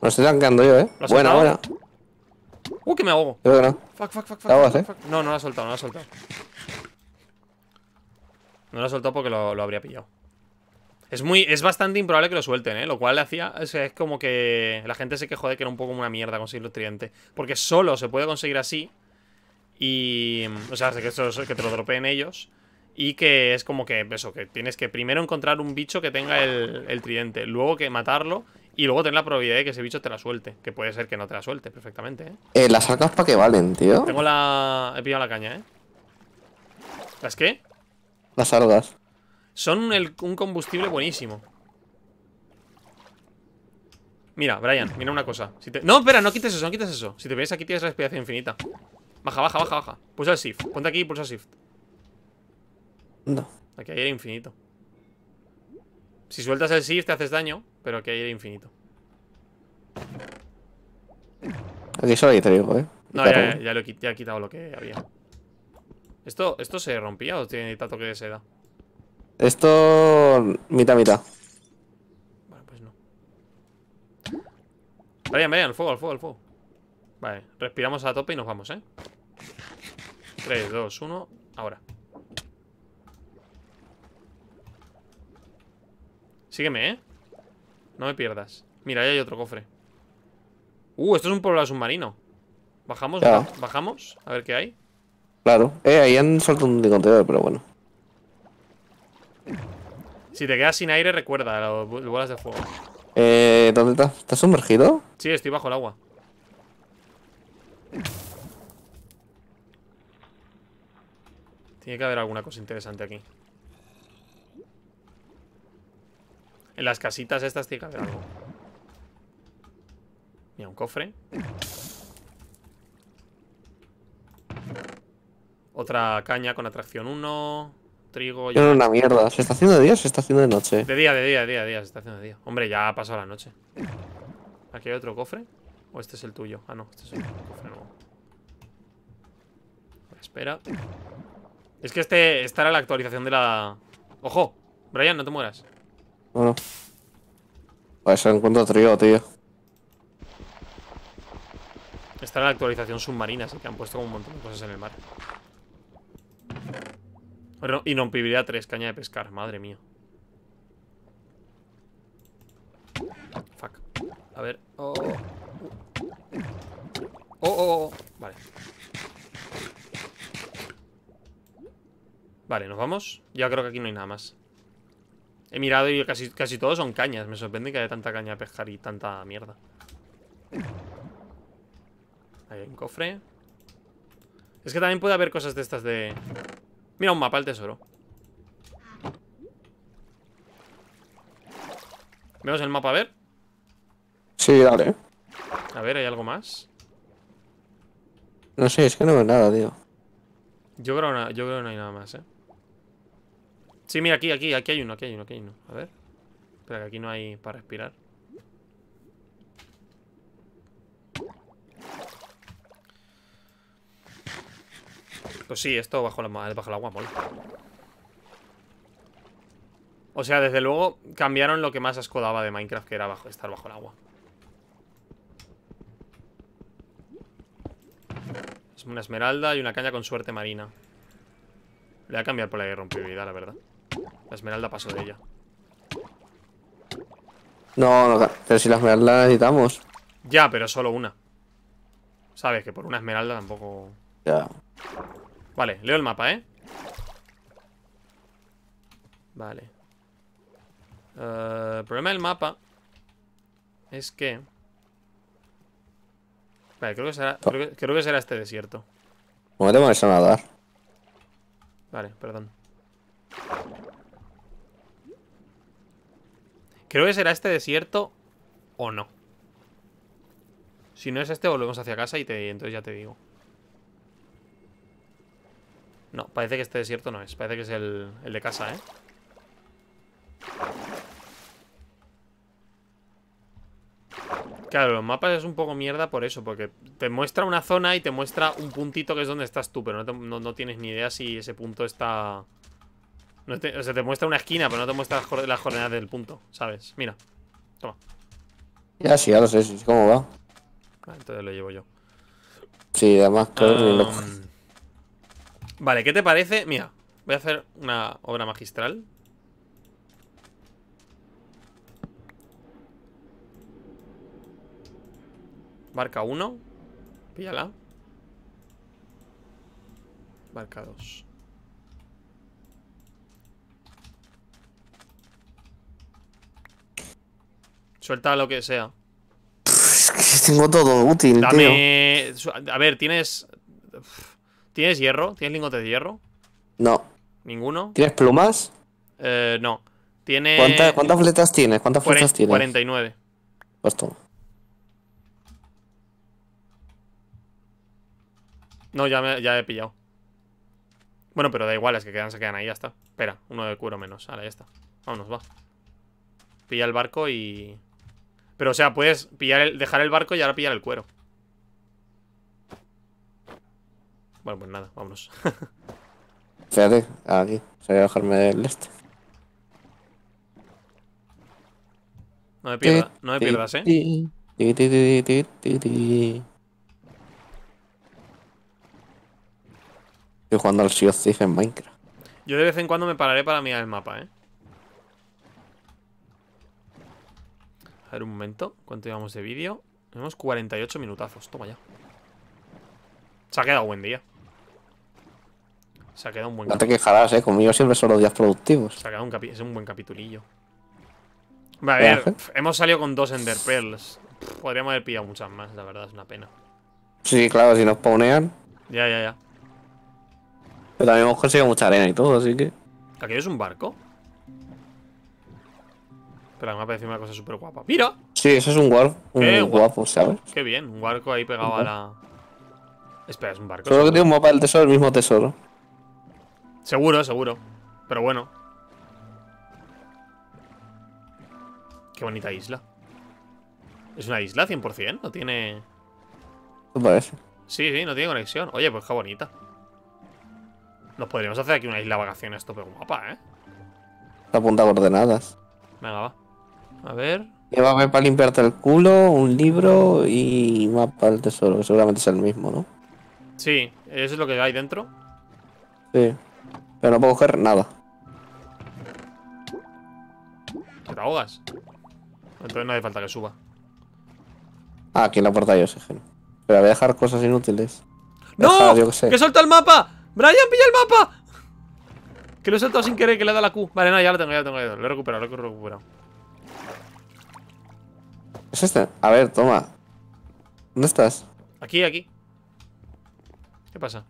No estoy tanqueando yo, ¿eh? Buena, buena. ¡Uh, que me hago, no. Fuck, fuck, fuck, fuck, ¿eh? No, no ha soltado, no lo ha soltado. No lo ha soltado porque lo, habría pillado. Es muy, es bastante improbable que lo suelten, ¿eh? Lo cual le hacía. Es, como que la gente se quejó de que era un poco una mierda conseguir los tridentes. Porque solo se puede conseguir así. Y. O sea, que, que te lo dropeen ellos. Y que es como que eso, que tienes que primero encontrar un bicho que tenga el, el tridente, luego que matarlo y luego tener la probabilidad de que ese bicho te la suelte. Que puede ser que no te la suelte perfectamente, ¿eh? eh las arcas para qué valen, tío. Tengo la. He pillado la caña, ¿eh? ¿Las qué? Las algas. Son un combustible buenísimo. Mira, Brian, mira una cosa. No, espera, no quites eso, no quites eso. Si te ves aquí tienes la respiración infinita. Baja, baja, baja, baja. Pulsa el shift. Ponte aquí y pulsa shift. No. Aquí hay el infinito. Si sueltas el shift te haces daño, pero que era infinito. Aquí solo hay trigo, ¿eh? No, ya, eh. ya, lo he, quitado lo que había. ¿Esto, ¿Esto se rompía o tiene tanto que de seda? Esto... mitad, mitad. Vale, pues no. Vayan, vayan, al fuego, al fuego, al fuego. Vale, respiramos a tope y nos vamos, ¿eh? 3, 2, 1, ahora. Sígueme, ¿eh? No me pierdas. Mira, ahí hay otro cofre. Uh, esto es un pueblo submarino. ¿Bajamos? ¿Bajamos? A ver qué hay. Claro. Eh, ahí han soltado un contenedor, pero bueno. Si te quedas sin aire, recuerda las bolas de fuego. Eh, ¿dónde estás? ¿Estás sumergido? Sí, estoy bajo el agua. Tiene que haber alguna cosa interesante aquí. En las casitas estas tiene que algo. Mira, un cofre. Otra caña con atracción 1. Trigo. Y no una mierda. ¿Se está haciendo de día o se está haciendo de noche? De día, de día, de día, de día. Se está haciendo de día. Hombre, ya ha pasado la noche. ¿Aquí hay otro cofre? ¿O este es el tuyo? Ah, no. Este es el cofre nuevo. Espera. Es que este, esta era la actualización de la... ¡Ojo! Brian, no te mueras. Bueno. eso encuentro trío, tío. Está en la actualización submarina, así que han puesto como un montón de cosas en el mar. Y y pibiría tres caña de pescar, madre mía. Fuck. A ver. Oh oh oh. oh, oh, oh. Vale. Vale, nos vamos. Ya creo que aquí no hay nada más. He mirado y casi, casi todos son cañas. Me sorprende que haya tanta caña a pescar y tanta mierda. Ahí hay un cofre. Es que también puede haber cosas de estas de... Mira, un mapa al tesoro. ¿Vemos el mapa a ver? Sí, dale. A ver, ¿hay algo más? No sé, es que no veo nada, tío. yo creo que no hay nada más, eh. Sí, mira, aquí, aquí, aquí hay uno, aquí hay uno, aquí hay uno. A ver. Espera, que aquí no hay para respirar. Pues sí, esto bajo, bajo el agua mola. O sea, desde luego cambiaron lo que más asco de Minecraft, que era estar bajo el agua. Es una esmeralda y una caña con suerte marina. Le voy a cambiar por la irrompibilidad, la verdad. La esmeralda pasó de ella. No, no, pero si la esmeralda la necesitamos. Ya, pero solo una. Sabes que por una esmeralda tampoco... Ya. Vale, leo el mapa, ¿eh? Vale. Eh, el problema del mapa es que... Vale, creo que será, creo que, será este desierto. Bueno, te a nadar? Vale, perdón. Creo que será este desierto o no. Si no es este, volvemos hacia casa y entonces ya te digo. No, parece que este desierto no es. Parece que es el, de casa, ¿eh? Claro, los mapas es un poco mierda por eso, porque te muestra una zona y te muestra un puntito que es donde estás tú, pero no tienes ni idea si ese punto está... No te, o sea, te muestra una esquina, pero no te muestra las coordenadas del punto, ¿sabes? Mira. Toma. Ya, sí, ya lo sé, cómo va. Ah, entonces lo llevo yo. Sí, además, claro, Vale, ¿qué te parece? Mira, voy a hacer una obra magistral. Barca 1. Píllala. Barca 2. Suelta lo que sea. tengo todo útil, Dame... A ver, tienes. ¿Tienes hierro? ¿Tienes lingotes de hierro? No. ¿Ninguno? ¿Tienes plumas? Eh, no. Tiene... ¿Cuántas fletas tienes? ¿Cuántas fletas tienes? 49. Pues No, ya, ya he pillado. Bueno, pero da igual, es que quedan, se quedan ahí, ya está. Espera, uno de cuero menos. Ahora ya está. Vámonos, va. Pilla el barco y. Pero, o sea, puedes pillar el, dejar el barco y ahora pillar el cuero. Bueno, pues nada, vámonos. Fíjate, aquí. voy a bajarme del este. No me pierdas, no me pierdas, eh. Estoy jugando al Sea of Thief en Minecraft. Yo de vez en cuando me pararé para mirar el mapa, ¿eh? A ver un momento, ¿cuánto llevamos de vídeo? Tenemos 48 minutazos, toma ya Se ha quedado buen día Se ha quedado un buen No te quejarás, eh, conmigo siempre son los días productivos Se ha quedado un, capítulo es un buen capitulillo a ver, hemos salido con dos Ender Pearls Podríamos haber pillado muchas más, la verdad, es una pena Sí, claro, si nos ponean Ya, ya, ya Pero también hemos conseguido mucha arena y todo, así que ¿Aquí es un barco? Pero me ha parecido una cosa súper guapa. ¡Mira! Sí, eso es un, warp, un Qué guapo, ¿sabes? Qué bien, un barco ahí pegado a la. Espera, es un barco. Solo que tiene un mapa del tesoro, el mismo tesoro. Seguro, seguro. Pero bueno. Qué bonita isla. Es una isla 100%, no tiene. ¿Te parece? Sí, sí, no tiene conexión. Oye, pues qué bonita. Nos podríamos hacer aquí una isla de vacaciones tope guapa, ¿eh? Está apunta coordenadas. Venga, va. A ver. Llévame para limpiarte el culo, un libro y mapa del tesoro, que seguramente es el mismo, ¿no? Sí, eso es lo que hay dentro. Sí. Pero no puedo coger nada. ¿Te, ahogas? Entonces no hace falta que suba. Ah, aquí en la puerta hay oxígeno. Pero voy a dejar cosas inútiles. ¡No! que, sé. suelta el mapa! ¡Brian, pilla el mapa! Que lo he soltado sin querer, que le da la Q. Vale, no, ya lo tengo, ya lo tengo, lo he recuperado, lo he recuperado. Es este? A ver, toma. ¿Dónde estás? Aquí, aquí. ¿Qué pasa?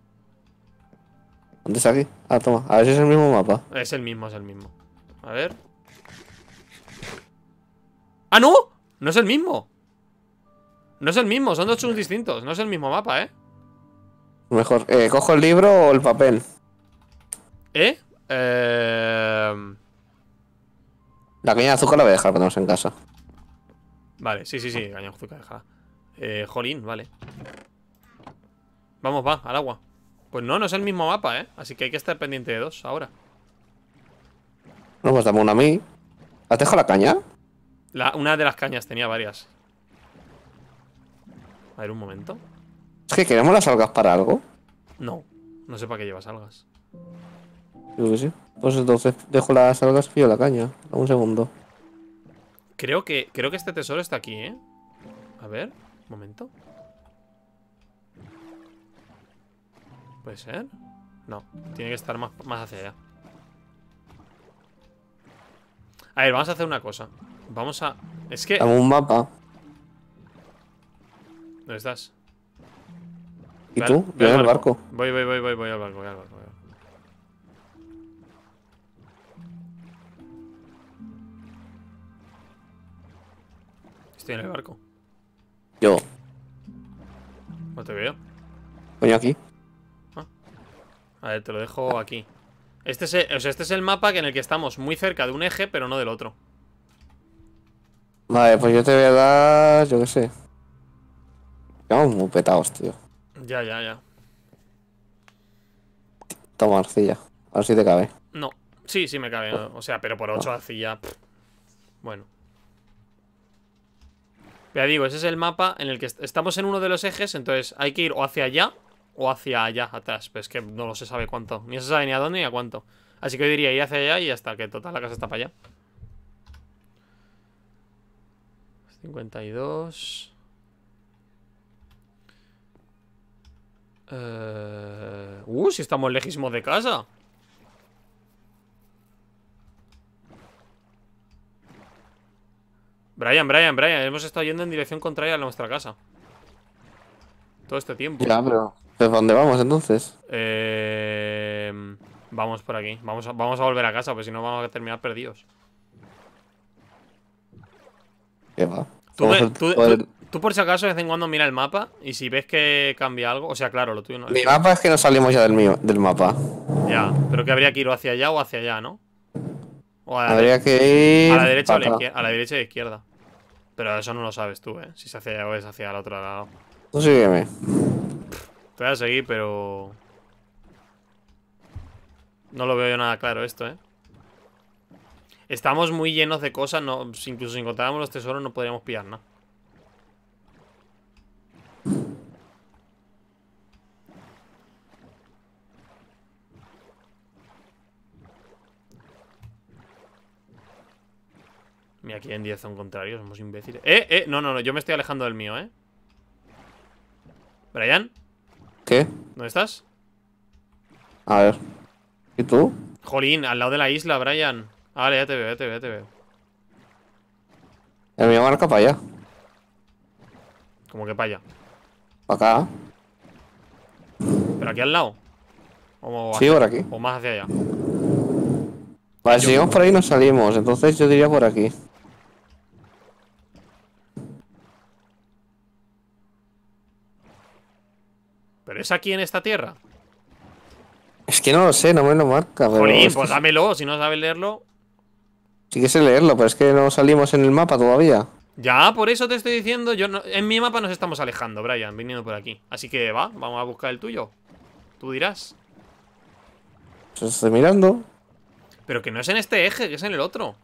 ¿Dónde está aquí? Ah, toma. A ver si es el mismo mapa. Es el mismo, es el mismo. A ver. ¡Ah, no! No es el mismo. No es el mismo, son dos chunks distintos. No es el mismo mapa, ¿eh? Mejor. Eh, ¿Cojo el libro o el papel? ¿Eh? eh... La caña de azúcar la voy a dejar cuando en casa. Vale, sí, sí, sí, caña azúcar, deja Eh, jolín, vale. Vamos, va, al agua. Pues no, no es el mismo mapa, ¿eh? Así que hay que estar pendiente de dos ahora. No, pues dame una a mí. ¿Has dejado la caña? La, una de las cañas, tenía varias. A ver, un momento. Es que queremos las algas para algo. No, no sé para qué lleva algas. Creo que sí. Pues entonces dejo las algas y la caña. Un segundo. Creo que, creo que este tesoro está aquí, ¿eh? A ver, un momento. ¿Puede ser? No, tiene que estar más, más hacia allá. A ver, vamos a hacer una cosa. Vamos a... Es que... Tengo un mapa. ¿Dónde estás? ¿Y tú? Voy al barco. Voy, voy, voy, voy, al barco, voy al barco. Voy al barco. en el barco. Yo. No te veo. Coño, aquí. Ah. A ver, te lo dejo aquí. Este es, el, este es el mapa en el que estamos muy cerca de un eje, pero no del otro. Vale, pues yo te voy a dar... Yo qué sé. vamos muy petados, tío. Ya, ya, ya. Toma arcilla. A ver si te cabe. No. Sí, sí me cabe. Oh. O sea, pero por 8 arcilla... Bueno. Ya digo, ese es el mapa en el que estamos en uno de los ejes, entonces hay que ir o hacia allá o hacia allá, atrás. Pero es que no lo se sabe cuánto. Ni se sabe ni a dónde ni a cuánto. Así que yo diría ir hacia allá y hasta que total la casa está para allá. 52... Eh, uh si estamos lejísimos de casa. Brian, Brian, Brian, hemos estado yendo en dirección contraria a nuestra casa. Todo este tiempo. Ya, pero dónde vamos entonces? Eh... Vamos por aquí. Vamos a, vamos a volver a casa, porque si no vamos a terminar perdidos. ¿Qué va? Tú, por si acaso de vez en cuando mira el mapa y si ves que cambia algo, o sea, claro, lo tuyo no Mi mapa es que no salimos ya del mío, del mapa. Ya, pero que habría que ir hacia allá o hacia allá, ¿no? habría que a la derecha o a la izquierda. Pero eso no lo sabes tú, ¿eh? Si se hacía o es hacia el otro lado. Tú sígueme. Te voy a seguir, pero... No lo veo yo nada claro esto, ¿eh? Estamos muy llenos de cosas, no, incluso si encontráramos los tesoros no podríamos pillar nada. Y aquí en 10 son contrarios, somos imbéciles. ¡Eh, eh! No, no, no, yo me estoy alejando del mío, ¿eh? ¿Brian? ¿Qué? ¿Dónde estás? A ver. ¿Y tú? Jolín, al lado de la isla, Brian. Ah, vale, ya te veo, ya te veo, ya te veo. El mío marca para allá. ¿Cómo que para allá. Para acá. ¿Pero aquí al lado? sí, por aquí. O más hacia allá. Vale, si vamos por ahí nos salimos, entonces yo diría por aquí. es aquí en esta tierra? Es que no lo sé, no me lo marca. Pero pues dámelo, si no sabes leerlo. Sí que sé leerlo, pero es que no salimos en el mapa todavía. Ya, por eso te estoy diciendo, yo en mi mapa nos estamos alejando, Brian, viniendo por aquí. Así que va, vamos a buscar el tuyo. Tú dirás. Yo pues estoy mirando. Pero que no es en este eje, que es en el otro.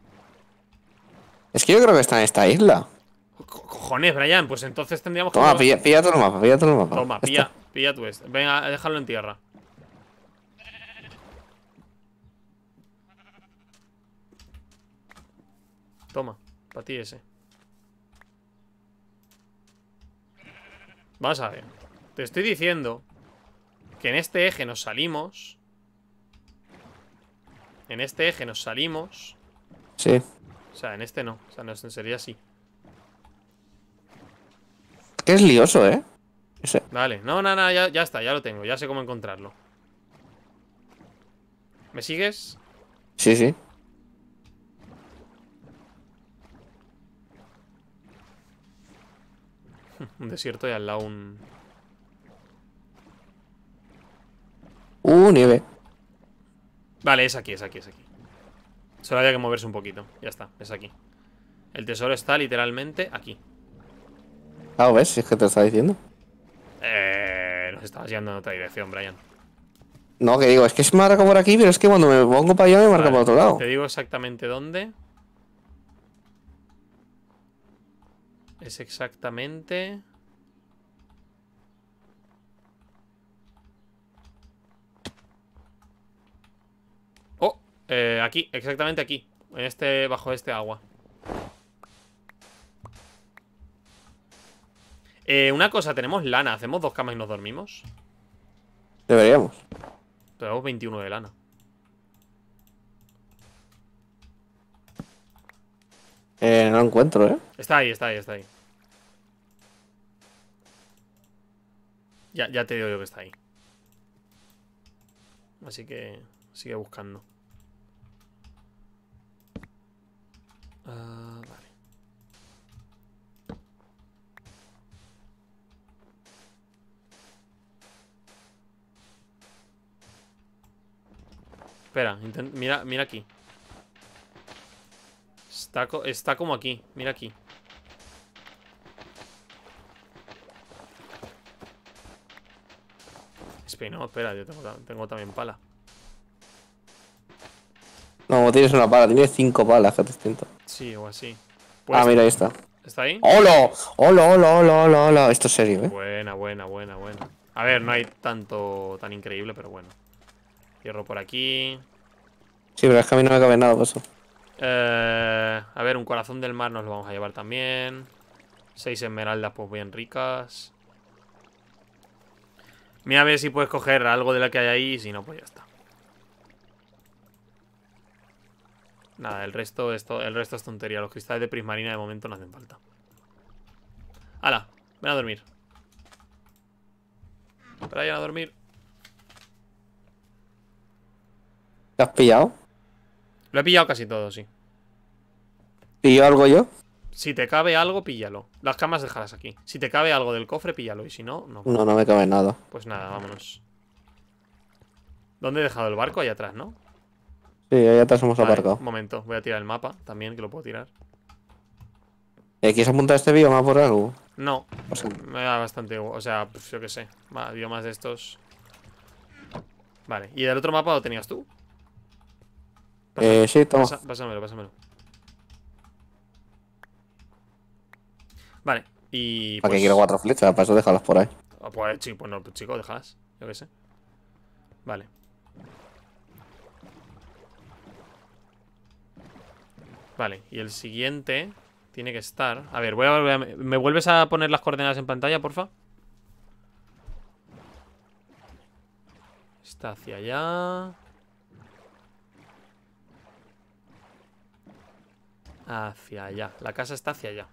Es que yo creo que está en esta isla cojones, Brian, pues entonces tendríamos que. Toma, pilla, pilla todo el mapa, pilla tú el mapa. Toma, pilla, pilla tú este. Venga, déjalo en tierra. Toma, para ti ese. Vas a ver. Te estoy diciendo que en este eje nos salimos. En este eje nos salimos. Sí. O sea, en este no. O sea, no, sería así. Que es lioso, ¿eh? Vale, no, no, no, ya, ya está, ya lo tengo, ya sé cómo encontrarlo. ¿Me sigues? Sí, sí. un desierto y al lado un... Uh, nieve. Vale, es aquí, es aquí, es aquí. Solo había que moverse un poquito. Ya está, es aquí. El tesoro está literalmente aquí. Ah, ¿ves? Si es que te lo estaba diciendo. Eh, nos estabas yendo en otra dirección, Brian. No, que digo, es que es marca por aquí, pero es que cuando me pongo para allá me marca por otro lado. Te digo exactamente dónde. Es exactamente... Oh, eh, aquí, exactamente aquí. En este, bajo este agua. Eh, una cosa, tenemos lana. ¿Hacemos dos camas y nos dormimos? Deberíamos. Tenemos 21 de lana. Eh, no encuentro, ¿eh? Está ahí, está ahí, está ahí. Ya, te digo yo que está ahí. Así que sigue buscando. Ah, Espera, mira, mira aquí. Está, está como aquí, mira aquí. espera, yo tengo, tengo, también pala. No, tienes una pala, tienes cinco palas, que te Sí, o así. ah, pues mira, ahí está. ¿Está ahí? ¡Holo! ¡Holo, holo, holo! Esto es serio, ¿eh? Buena, buena, buena, buena. A ver, no hay tanto tan increíble, pero bueno. Cierro por aquí. Sí, pero es que a mí no me cabe nada por eso. Eh, a ver, un corazón del mar nos lo vamos a llevar también. Seis esmeraldas, pues bien ricas. Mira a ver si puedes coger algo de la que hay ahí. Si no, pues ya está. Nada, el resto, esto, el resto es tontería. Los cristales de prismarina de momento no hacen falta. ¡Hala! Ven a dormir. Brian, a dormir. ¿Te has pillado? Lo he pillado casi todo, sí. ¿Pillo algo yo? Si te cabe algo, píllalo. Las camas dejarás aquí. Si te cabe algo del cofre, píllalo. Y si no, no. No, no me cabe nada. Pues nada, vámonos. ¿Dónde he dejado el barco? ahí atrás, ¿no? Sí, allá atrás hemos aparcado. Un momento, voy a tirar el mapa también, que lo puedo tirar. ¿Eh, ¿Quieres apuntar este bioma por algo? No, me da bastante. O sea, pues yo qué sé. Va, biomas de estos. Vale, ¿y el otro mapa lo tenías tú? Eh, sí, toma. pásamelo, pásamelo. Vale, y. ¿Para qué pues quiero cuatro flechas? Para eso déjalas por ahí. Ah, pues, eh, sí, pues no, pues, chico, déjalas. Yo qué sé. Vale. Vale, y el siguiente tiene que estar. A ver, voy a, voy a, ¿Me vuelves a poner las coordenadas en pantalla, porfa? Está hacia allá. Hacia allá. La casa está hacia allá.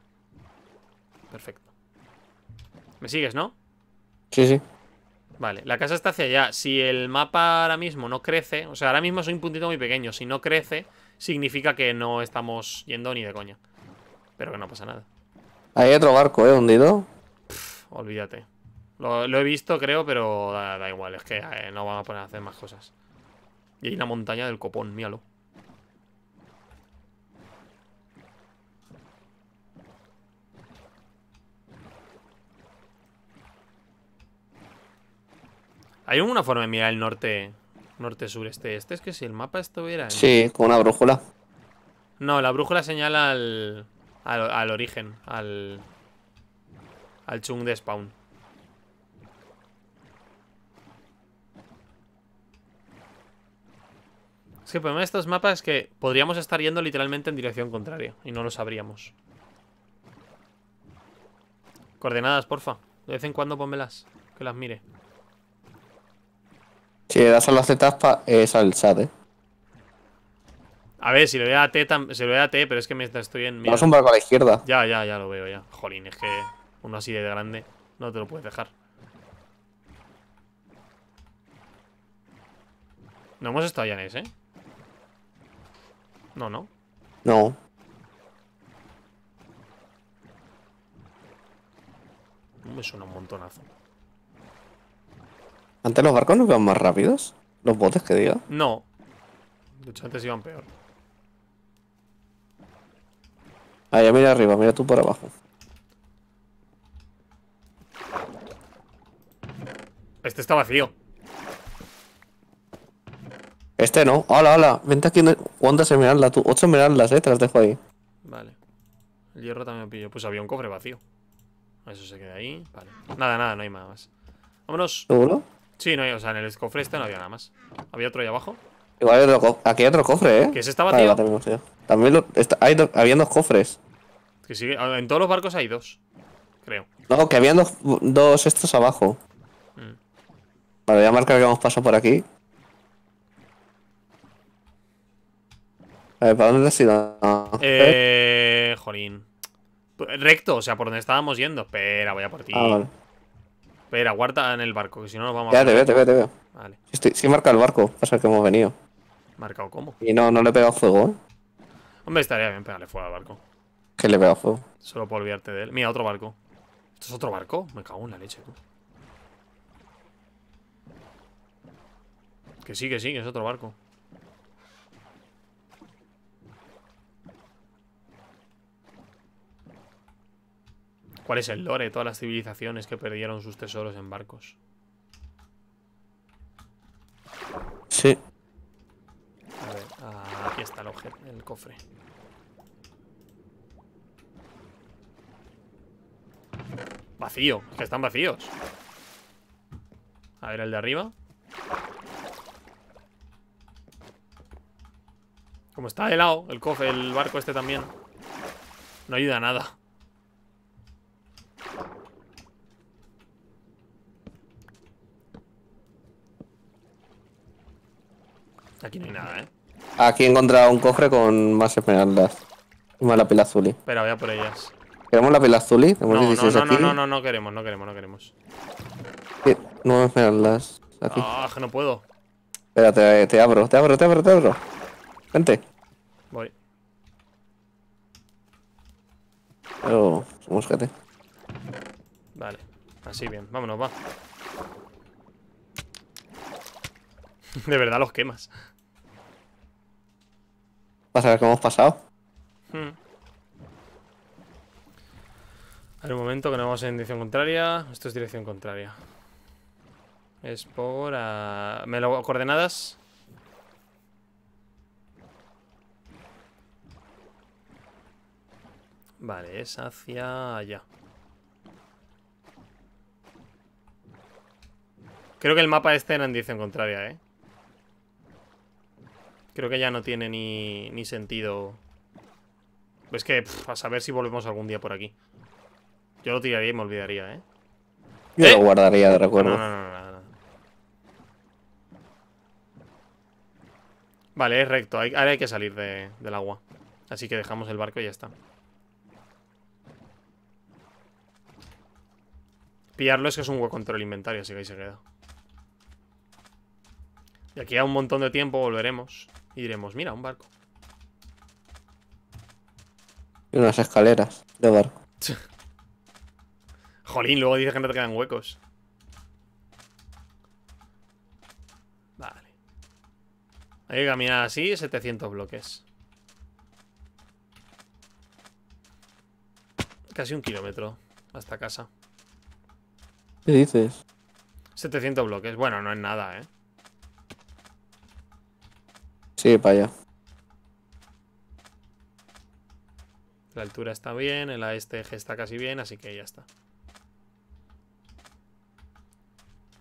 Perfecto. ¿Me sigues, no? Sí, sí. Vale, la casa está hacia allá. Si el mapa ahora mismo no crece, o sea, ahora mismo soy un puntito muy pequeño. Si no crece, significa que no estamos yendo ni de coña. Pero que no pasa nada. Hay otro barco, ¿eh? Hundido. olvídate. Lo, he visto, creo, pero da, igual. Es que eh, no van a poner a hacer más cosas. Y hay una montaña del copón, míralo. Hay alguna forma de mirar el norte, norte, sur, este, este. Es que si el mapa estuviera. En... Sí, con una brújula. No, la brújula señala al, al, origen, al, al chung de spawn. Es que el problema de estos mapas es que podríamos estar yendo literalmente en dirección contraria y no lo sabríamos. Coordenadas, porfa. De vez en cuando pónmelas, que las mire. Si le das a las tetas es al chat, eh. A ver, si le doy a T, T, pero es que me estoy en. es un barco a la izquierda. Ya, ya, ya lo veo, ya. Jolín, es que uno así de grande no te lo puedes dejar. No hemos estado ya en ese, ¿eh? No, no. No. Me suena un montonazo. ¿Antes los barcos no iban más rápidos? ¿Los botes que diga? No. De hecho, antes iban peor. Ahí, mira arriba, mira tú por abajo. Este está vacío. Este no. Hola, hola. Vente aquí. ¿Cuántas esmeraldas tú? Ocho esmeraldas, eh. las dejo ahí. Vale. El hierro también lo pillo. Pues había un cofre vacío. Eso se queda ahí. Vale. Nada, nada, no hay más. Vámonos. ¿Seguro? Sí, no, o sea, en el cofre este no había nada más. ¿Había otro ahí abajo? Igual hay otro aquí hay otro cofre, ¿eh? Que se estaba tío. También lo, hay habían dos cofres. Que sigue, ah, en todos los barcos hay dos, creo. No, que habían dos, estos abajo. Mm. Vale, voy a marcar que hemos pasado por aquí. A ver, ¿para dónde has ido? Eh, jolín. Recto, o sea, por donde estábamos yendo. Espera, voy a por ti. Ah, vale. Espera, guarda en el barco, que si no nos vamos ya, a. Ya te veo, te veo, te veo. Vale. Estoy, sí, marca el barco, pasa que hemos venido. ¿Marcado cómo? Y no, no le he pegado fuego, ¿eh? Hombre, estaría bien pegarle fuego al barco. ¿Qué le he pegado fuego. Solo por olvidarte de él. Mira, otro barco. ¿Esto es otro barco? Me cago en la leche, Que sí, que sí, que es otro barco. ¿Cuál es el lore de todas las civilizaciones que perdieron sus tesoros en barcos? Sí. A ver, aquí está el, el cofre. Vacío, que están vacíos. A ver, el de arriba. Como está helado el cofre, el barco este también. No ayuda a nada. Aquí no hay nada, ¿eh? Aquí he encontrado un cofre con más esmeraldas. Más la pila azul. Espera, voy a por ellas. ¿Queremos la pila azul? No, no, no, no, no, no, queremos, no queremos, no queremos. Sí, nueve esmeraldas. Aquí. Ah, que no puedo. Espérate, te abro, te abro, te abro, te abro. Gente. Voy. Oh, somos gente. Vale, así bien, vámonos, va De verdad los quemas Vas a ver cómo hemos pasado hmm. ver un momento que no vamos en dirección contraria Esto es dirección contraria Es por... A... Ah, ¿Me lo coordenadas? Vale, es hacia allá Creo que el mapa este era en dirección contraria, ¿eh? Creo que ya no tiene ni, ni sentido. Es que, a saber si volvemos algún día por aquí. Yo lo tiraría y me olvidaría, ¿eh? Yo lo ¿Eh? guardaría de recuerdo. No, no, no, vale, es recto. ahora hay que salir del agua. Así que dejamos el barco y ya está. Piarlo es que es un hueco contra el inventario, así que ahí se queda. Y aquí a un montón de tiempo volveremos. Y diremos, mira, un barco. Y unas escaleras de barco. Jolín, luego dice que no te quedan huecos. Vale. Hay que caminar así 700 bloques. Casi un kilómetro hasta casa. ¿Qué dices? 700 bloques. Bueno, no es nada, ¿eh? Sí, para allá. La altura está bien, el a este está casi bien, así que ya está.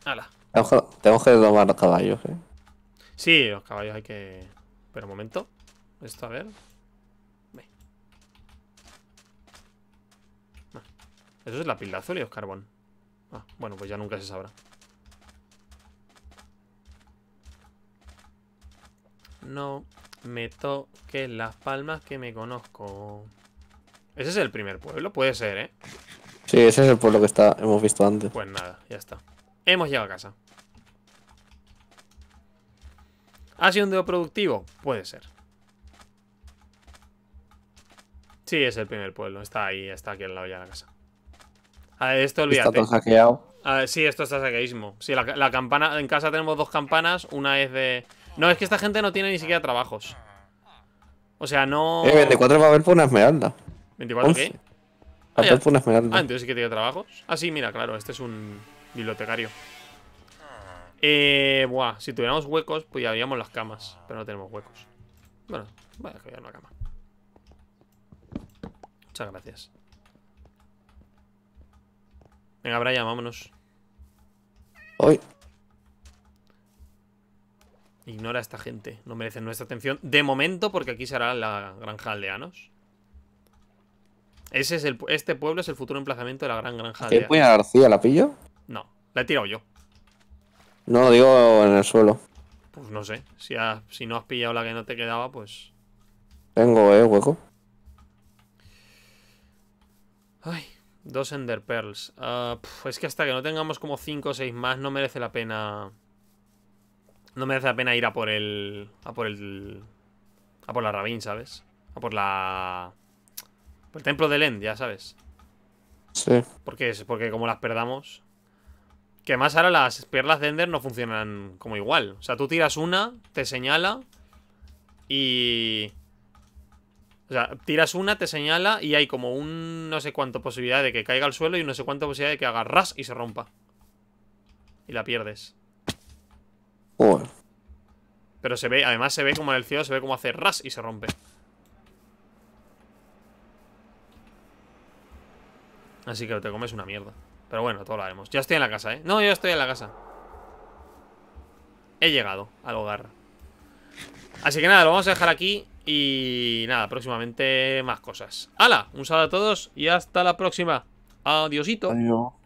¡Hala! Tengo que domar los caballos, ¿eh? Sí, los caballos hay que... Pero un momento. Esto, a ver. Ah. Eso es la pila azul y Oscarbón. Ah, bueno, pues ya nunca se sabrá. No me toques las palmas que me conozco. Ese es el primer pueblo, puede ser, ¿eh? Sí, ese es el pueblo que está, hemos visto antes. Pues nada, ya está. Hemos llegado a casa. ¿Ha sido un dedo productivo? Puede ser. Sí, es el primer pueblo. Está ahí, está aquí al lado ya la casa. A ver, esto olvídate. Está todo hackeado. A ver, sí, esto está saqueísmo. Sí, la, campana. En casa tenemos dos campanas. Una es de. No, es que esta gente no tiene ni siquiera trabajos. O sea, no. Eh, 24 va a haber por una esmeralda. ¿24 qué? a Por ah, una esmeralda. Ah, entonces sí que tiene trabajos. Ah, sí, mira, claro, este es un bibliotecario. Eh, buah, si tuviéramos huecos, pues ya habríamos las camas. Pero no tenemos huecos. Bueno, voy a dejar una cama. Muchas gracias. Venga, Brian, vámonos. Hoy. Ignora a esta gente. No merecen nuestra atención. De momento, porque aquí será la granja de aldeanos. Ese es este pueblo es el futuro emplazamiento de la gran granja de aldeanos. ¿Qué García? ¿La pillo? No, la he tirado yo. No, lo digo en el suelo. Pues no sé. Si, si no has pillado la que no te quedaba, pues... Tengo, eh, hueco. Ay, dos Ender Pearls. Ah, es que hasta que no tengamos como 5 o 6 más no merece la pena... No merece la pena ir a por el... A por el... A por la Rabin, ¿sabes? A por la... Por el templo de Lend, ya sabes. Sí. Porque es porque como las perdamos... Que más ahora las perlas de Ender no funcionan como igual. O sea, tú tiras una, te señala y... O sea, tiras una, te señala y hay como un no sé cuánto posibilidad de que caiga al suelo y no sé cuánto posibilidad de que haga ras y se rompa. Y la pierdes. Pero se ve, además se ve como en el cielo se ve como hace ras y se rompe. Así que te comes una mierda. Pero bueno, todo lo haremos. Ya estoy en la casa, ¿eh? No, ya estoy en la casa. He llegado al hogar. Así que nada, lo vamos a dejar aquí. Y nada, próximamente más cosas. ¡Hala! Un saludo a todos y hasta la próxima. Adiosito. Adiós.